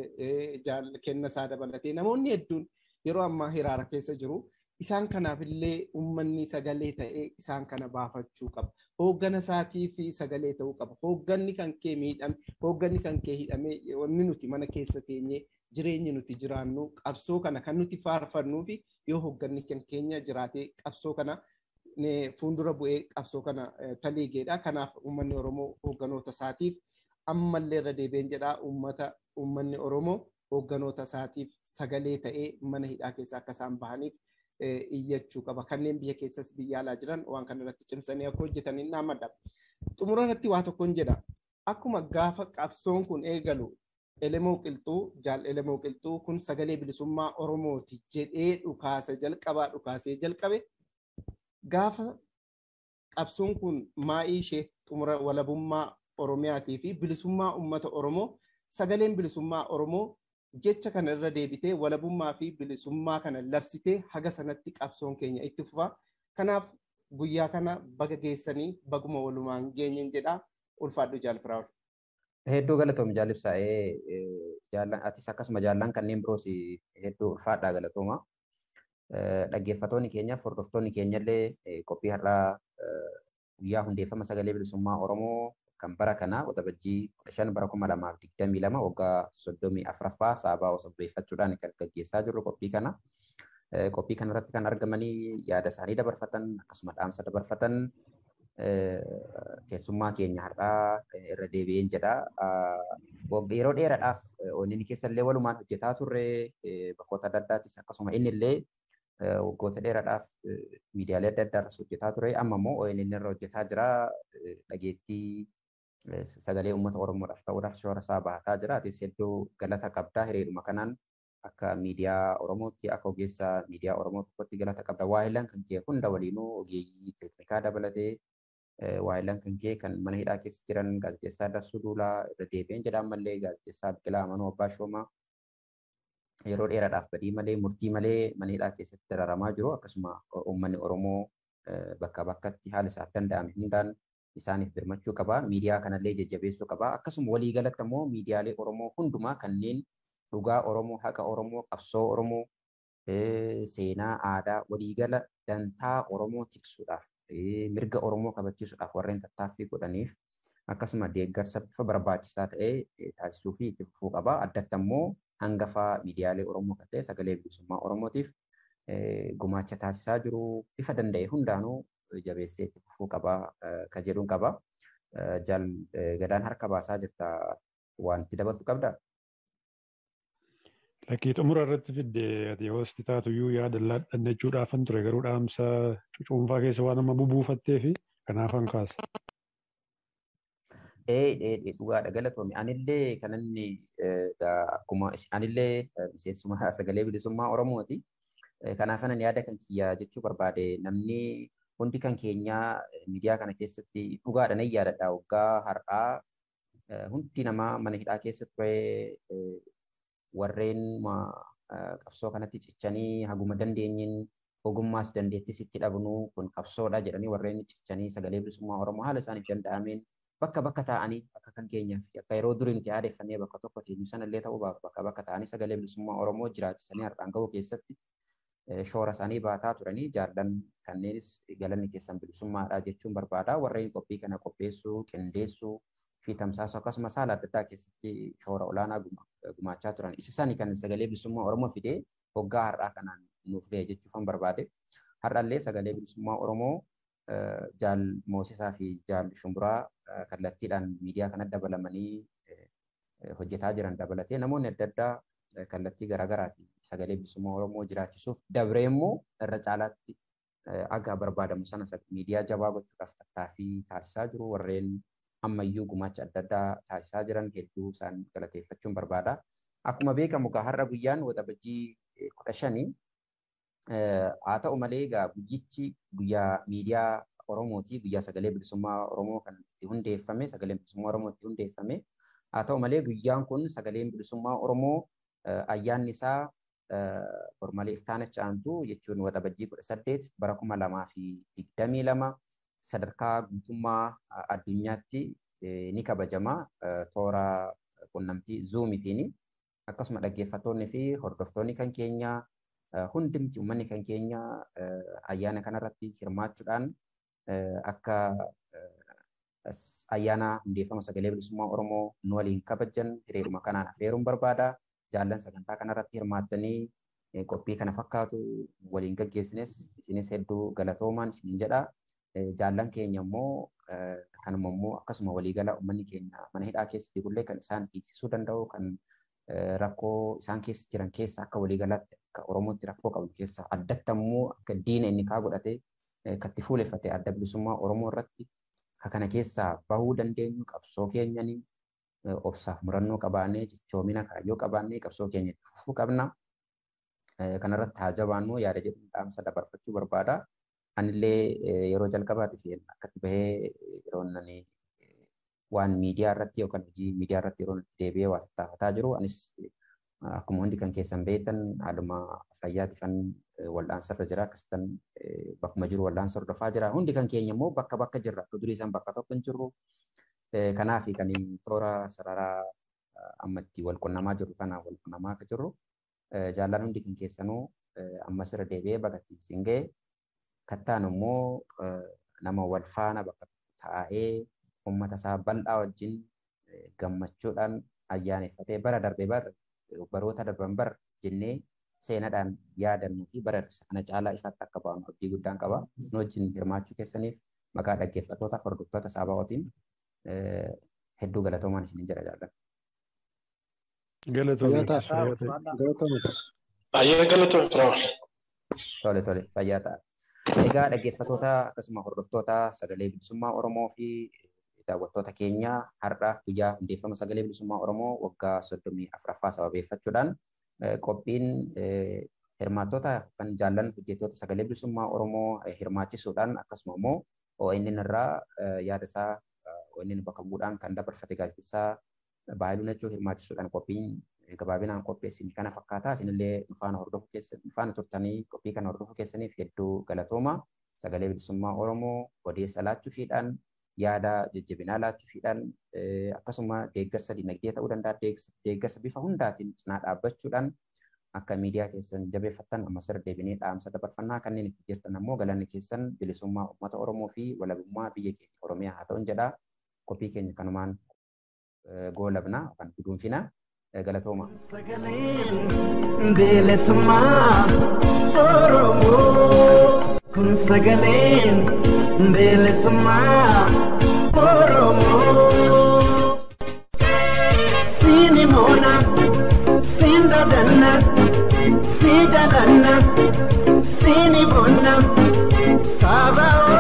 S7: jaal kennasaa dabalatee namoonni hedduun yeroo ammaa hiraara keessa jiru. Isaan kanaaf ummanni uummanni sagalee ta'ee isaan kana baafachuu qaba. Hoggana isaatii fi sagalee ta'uu qaba. Hoogganni kan kee miidhame, hoogganni kan kee hidhamee wanni nuti mana keessa teenyee jireenyi nuti jiraannu qabsoo kana kan nuti faarfannuu fi yoo kan keenya jiraate qabsoo kana fuuldura bu'ee qabsoo kana e, taleegeedha. Kanaaf uummanni Oromoo hoogganoota isaatiif ammallee irra deebiin jedhaa uummanni Oromoo hoogganoota isaatiif sagalee ta'ee mana hidhaa keessaa akka isaan bahaniif e, iyyachuu qaba. Kanneen biyya keessas biyya alaa jiran waan kana irratti cimsanii akka hojjetaniin naamadha. Xumura irratti waa tokkoon jedha. Akkuma gaafa qabsoon kun eegalu Elemoo qilxu Jaal-Elemoo Qilxuu kun sagalee bilisummaa Oromooti jedhee dhukaasa jalqabaa dhukaasee jalqabe. Gaafa qabsuun kun maa'ii ishee xumura walabummaa Oromiyaatii fi bilisummaa uummata Oromoo sagaleen bilisummaa Oromoo jecha kana irra deebitee walabummaa fi bilisummaa kana labsitee haga sanatti qabsoon keenya itti fufaa. Kanaaf guyyaa kana baga geessanii baguma walumaan geenyeen jedhaa ulfaadhu jaalfiraawul.
S2: hedduu galatoom jaalibsaa'ee atis akkasuma jaallaan kanneen biroos hedduu ulfaadhaa galatooma. Dhaggeeffatoonni keenya hordoftoonni keenyallee qophii har'aa guyyaa hundeeffama sagalee bilisummaa Oromoo kan bara kana wata-bajjii 15 bara 2022 waggaa 34ffaa saabaa osoo bureeffachuudhaan kan gaggeessaa jirru qophii kana. Qophii kanarratti kan argamanii yaada isaanii dabarfatan akkasuma dhaamsa dabarfatan Eh, keessummaa keenya har'aa eh, irra deebi'een jedha. Ah, yeroo dheeraadhaaf eh, ooyiranii keessallee walumaan hojjetaa turre bakkoota adda addaattis akkasuma inni illee waggoota dheeraadhaaf miidiyaalee adda addaa irratti hojjetaa turre. Amma immoo ooyiranii irra hojjetaa jira. Dhageettii sagalee uummata Oromoodhaaf ta'uudhaaf shoora isaa bahataa jira. Atis hedduu galata qabdaa hiriiruma kanaan akka miidiyaa Oromootti akka ogeessa miidiyaa Oromoo tokkotti galata qabda. Waa hilan kan kee hunda waliinuu ogeeyyii teeknikaa dabalatee Eh, waayilaan kan ka'e kan mana hidhaa keessa jiran gaazexeessaa Darsuu Duulaa irra deebi'een jedha ammallee gaazexeessaa Biqilaa Amanoo Abbaa Shoomaa yeroo dheeraadhaaf badii malee murtii malee mana hidhaa keessatti dararamaa jiru akkasuma uummanni Oromoo eh, bakka bakkatti haala isaaf danda'ame hundaan isaaniif birmachuu qaba. Miidiyaa kanallee jajjabeessuu qaba. Akkasuma waliigalatti immoo miidiyaalee Oromoo hundumaa kanneen dhugaa Oromoo, haqa Oromoo, qabsoo Oromoo, eh, seenaa aadaa waliigala dantaa Oromoo tiksuudhaaf mirga Oromoo kabachiisuudhaaf warreen tattaaffii godhaniif akkasuma deeggarsa bifa barbaachisaa eh, eh, ta'e taasisuu fi itti fufuu qaba. Addatti ammoo hangafaa miidiyaalee Oromoo kan ta'e sagalee bilisummaa Oromootiif eh, gumaacha taasisaa jiru bifa danda'e hundaanuu jabeessee itti fufuu qaba kan jedhuun qaba. Gadaan harka baasaa jirta wanti dabaltu qabdaa?
S6: Lakkii xumura irratti fidde ati hosti taatu iyyuu yaada ture garuu dhaamsa cuunfaa keessa waan amma bubuufattee fi kanaafan kaasa.
S2: Ee dhugaadha galatoome anillee kan inni akkuma anillee miseensuma sagalee bilisummaa Oromooti. Kanaafan yaada kan kiyya jechuu barbaade namni hundi kan keenyaa miidiyaa kana keessatti dhugaadha nan yaadadha waggaa har'aa hundi namaa mana hidhaa keessa ture warreen eh, qabsoo kanatti cichanii haguma dandeenyiin ogummaas dandeettis itti dhabnu kun qabsoodha jedhanii warreen cichanii sagalee bilisummaa Oromoo haala isaaniif danda'ameen bakka bakka taa'anii akka kan keenyaaf akka yeroo durii nuti yaada bakka tokko teessu sanallee ta'uu baaf bakka bakka taa'anii sagalee bilisummaa Oromoo jiraachisanii har'aan gahuu keessatti eh, shoora isaanii baataa turanii jaardan kanneenis galanni keessan bilisummaadha jechuun barbaada warreen qophii kana qopheessuu qindeessuu fi tamsaasuu akkasumas haala adda addaa keessatti shoora olaanaa gumaachaa turan. Isa isaanii kan sagalee bilisummaa Oromoo fidee hoggaa har'aa kanaan nuuf ga'e jechuufan barbaade. Har'allee sagalee bilisummaa Oromoo eh, Jaal Moosisaa fi Jaal Shumburaa eh, kallattiidhaan miidiyaa kana dabalamanii eh, hojjetaa jiran dabalatee namoonni adda addaa kallattii garaagaraatiin sagalee bilisummaa Oromoo jiraachisuuf dabree immoo irra caalaatti akka barbaadamu sana miidiyaa jabaa gochuudhaaf tattaaffii taasisaa jiru warreen ammayyuu gumaacha adda addaa taasisaa jiran hedduu isaan galateeffachuun barbaada. Akkuma beekamu egaa har'a guyyaan wada-bajjii eh, kudha shanii eh, haa ta'u malee egaa guyyichi guyyaa miidiyaa Oromooti guyyaa sagalee bilisummaa Oromoo kan itti hundeeffame sagaleen bilisummaa Oromoo hundeeffame haa ta'u malee guyyaan kun sagalee bilisummaa Oromoo eh, ayyaanni isaa Ormalee Iftaanach Aantuu jechuun wada-bajjii kudha saddeet bara kuma lamaa fi digdamii lama sadarkaa guutummaa addunyaatti e, ni kabajama e, toora quunnamtii zuumitiin akkasuma dhaggeeffattoonni fi hordoftoonni kan keenya e, hundi uummanni kan keenya ayyaana kanarratti hirmaachuudhaan akka ayyaana hundeeffama sagalee bilisummaa Oromoo nu waliin kabajan hiriiruma kanaan affeeruun barbaada. Jaallan sagantaa kanarratti hirmaattanii qophii kana fakkaatu waliin gaggeessines isinis hedduu galatoomaan isiniin jedha. jaallan keenya immoo eh, kanuma immoo akkasuma waliigala uummanni keenya mana hidhaa keessatti illee kan isaan dhiibsisuu danda'u kan eh, rakkoo isaan keessa jiran keessa akka waliigalaatti akka Oromootti rakkoo qaban keessa addatti immoo akka diina inni kaa godhatee eh, katti fuuleffate adda bilisummaa Oromoo irratti kana keessaa bahuu dandeenyu qabsoo keenyanii obsaaf murannoo qabaannee cichoomina kaayyoo qabaannee qabsoo keenya itti fufuu qabna. Kanarratti haa jabaannuu yaada jedhu dhaamsa dabarfachuu barbaada. Anillee eh, yeroo jalqabaatiif akkatti bahee eh, yeroo eh, waan miidiyaa irratti yookaan hojii miidiyaa irratti yeroo deebi'ee waa tattaafataa jiru anis akkuma hundi kan keessan beektan haaluma fayyaatifan sarra jira akkasitan bakkuma jiru wal'aansa hordofaa jira hundi kan keenya immoo bakka bakka jirra akka durii bakka tokko hin jirru kanaaf kan toora sarara amma itti wal qunnamaa jiru kana wal qunnamaa akka jirru jaallaan hundi kan keessanuu ammas irra deebi'ee bakka itti siin ga'e Kattaan immoo eh, nama wal faana bakka taa'ee uummata isaa bal'aa wajjin eh, gammachuudhaan ayyaaneffatee bara darbe bar eh, baroota darban bar jennee seenadhaan yaadannuufi fi bararsa. caalaa ifaatti akka baanu abdii guddaan qaba. Nu wajjin hirmaachuu keessaniif maqaa dhaggeeffattoota hordoftoota saabaa'ootiin hedduu galatoomaan isinin jira Tole tole ta'a. Egaa dhaggeeffattoota akkasuma hordoftoota sagalee bilisummaa Oromoo fi daawwattoota keenya har'a guyyaa hundeeffama sagalee bilisummaa Oromoo waggaa soddomii afuraffaa sababeeffachuudhaan eh, qophiin eh, hirmaattota kan jaallan hojjettoota sagalee bilisummaa Oromoo eh, hirmaachisuudhaan akkasuma immoo ONN irraa yaada isaa ONN bakka bu'uudhaan kan dabarfate gaazexeessaa Baayiluu Nechoo hirmaachisuudhaan qophiin gabaabinaan qopheessini kana fakkaata. Isinillee nufaana hordofu keessatti nufaana qophii kana hordofu keessaniif hedduu galatooma. Sagalee bilisummaa Oromoo odeessa laachuufiidhaan yaada jajjabinaa laachuufiidhaan akkasuma deeggarsa dinagdee ta'uu danda'a deeggarsa bifa hundaatiin cinaa dhaabbachuudhaan akka miidiyaa jabeeffattan amma dhaamsa dabarfannaa kanneen itti jirtan ammoo galanni keessan bilisummaa uummata Oromoo fi walabummaa biyya keenya Oromiyaa haa ta'uun jedha. Kophii keenya kanumaan goolabna yookaan guduunfina. galatoomaa.
S8: Beelesummaa Oromoo sagaleen
S1: beelesummaa Oromoo. Siini moona, siin dadanna,
S7: sii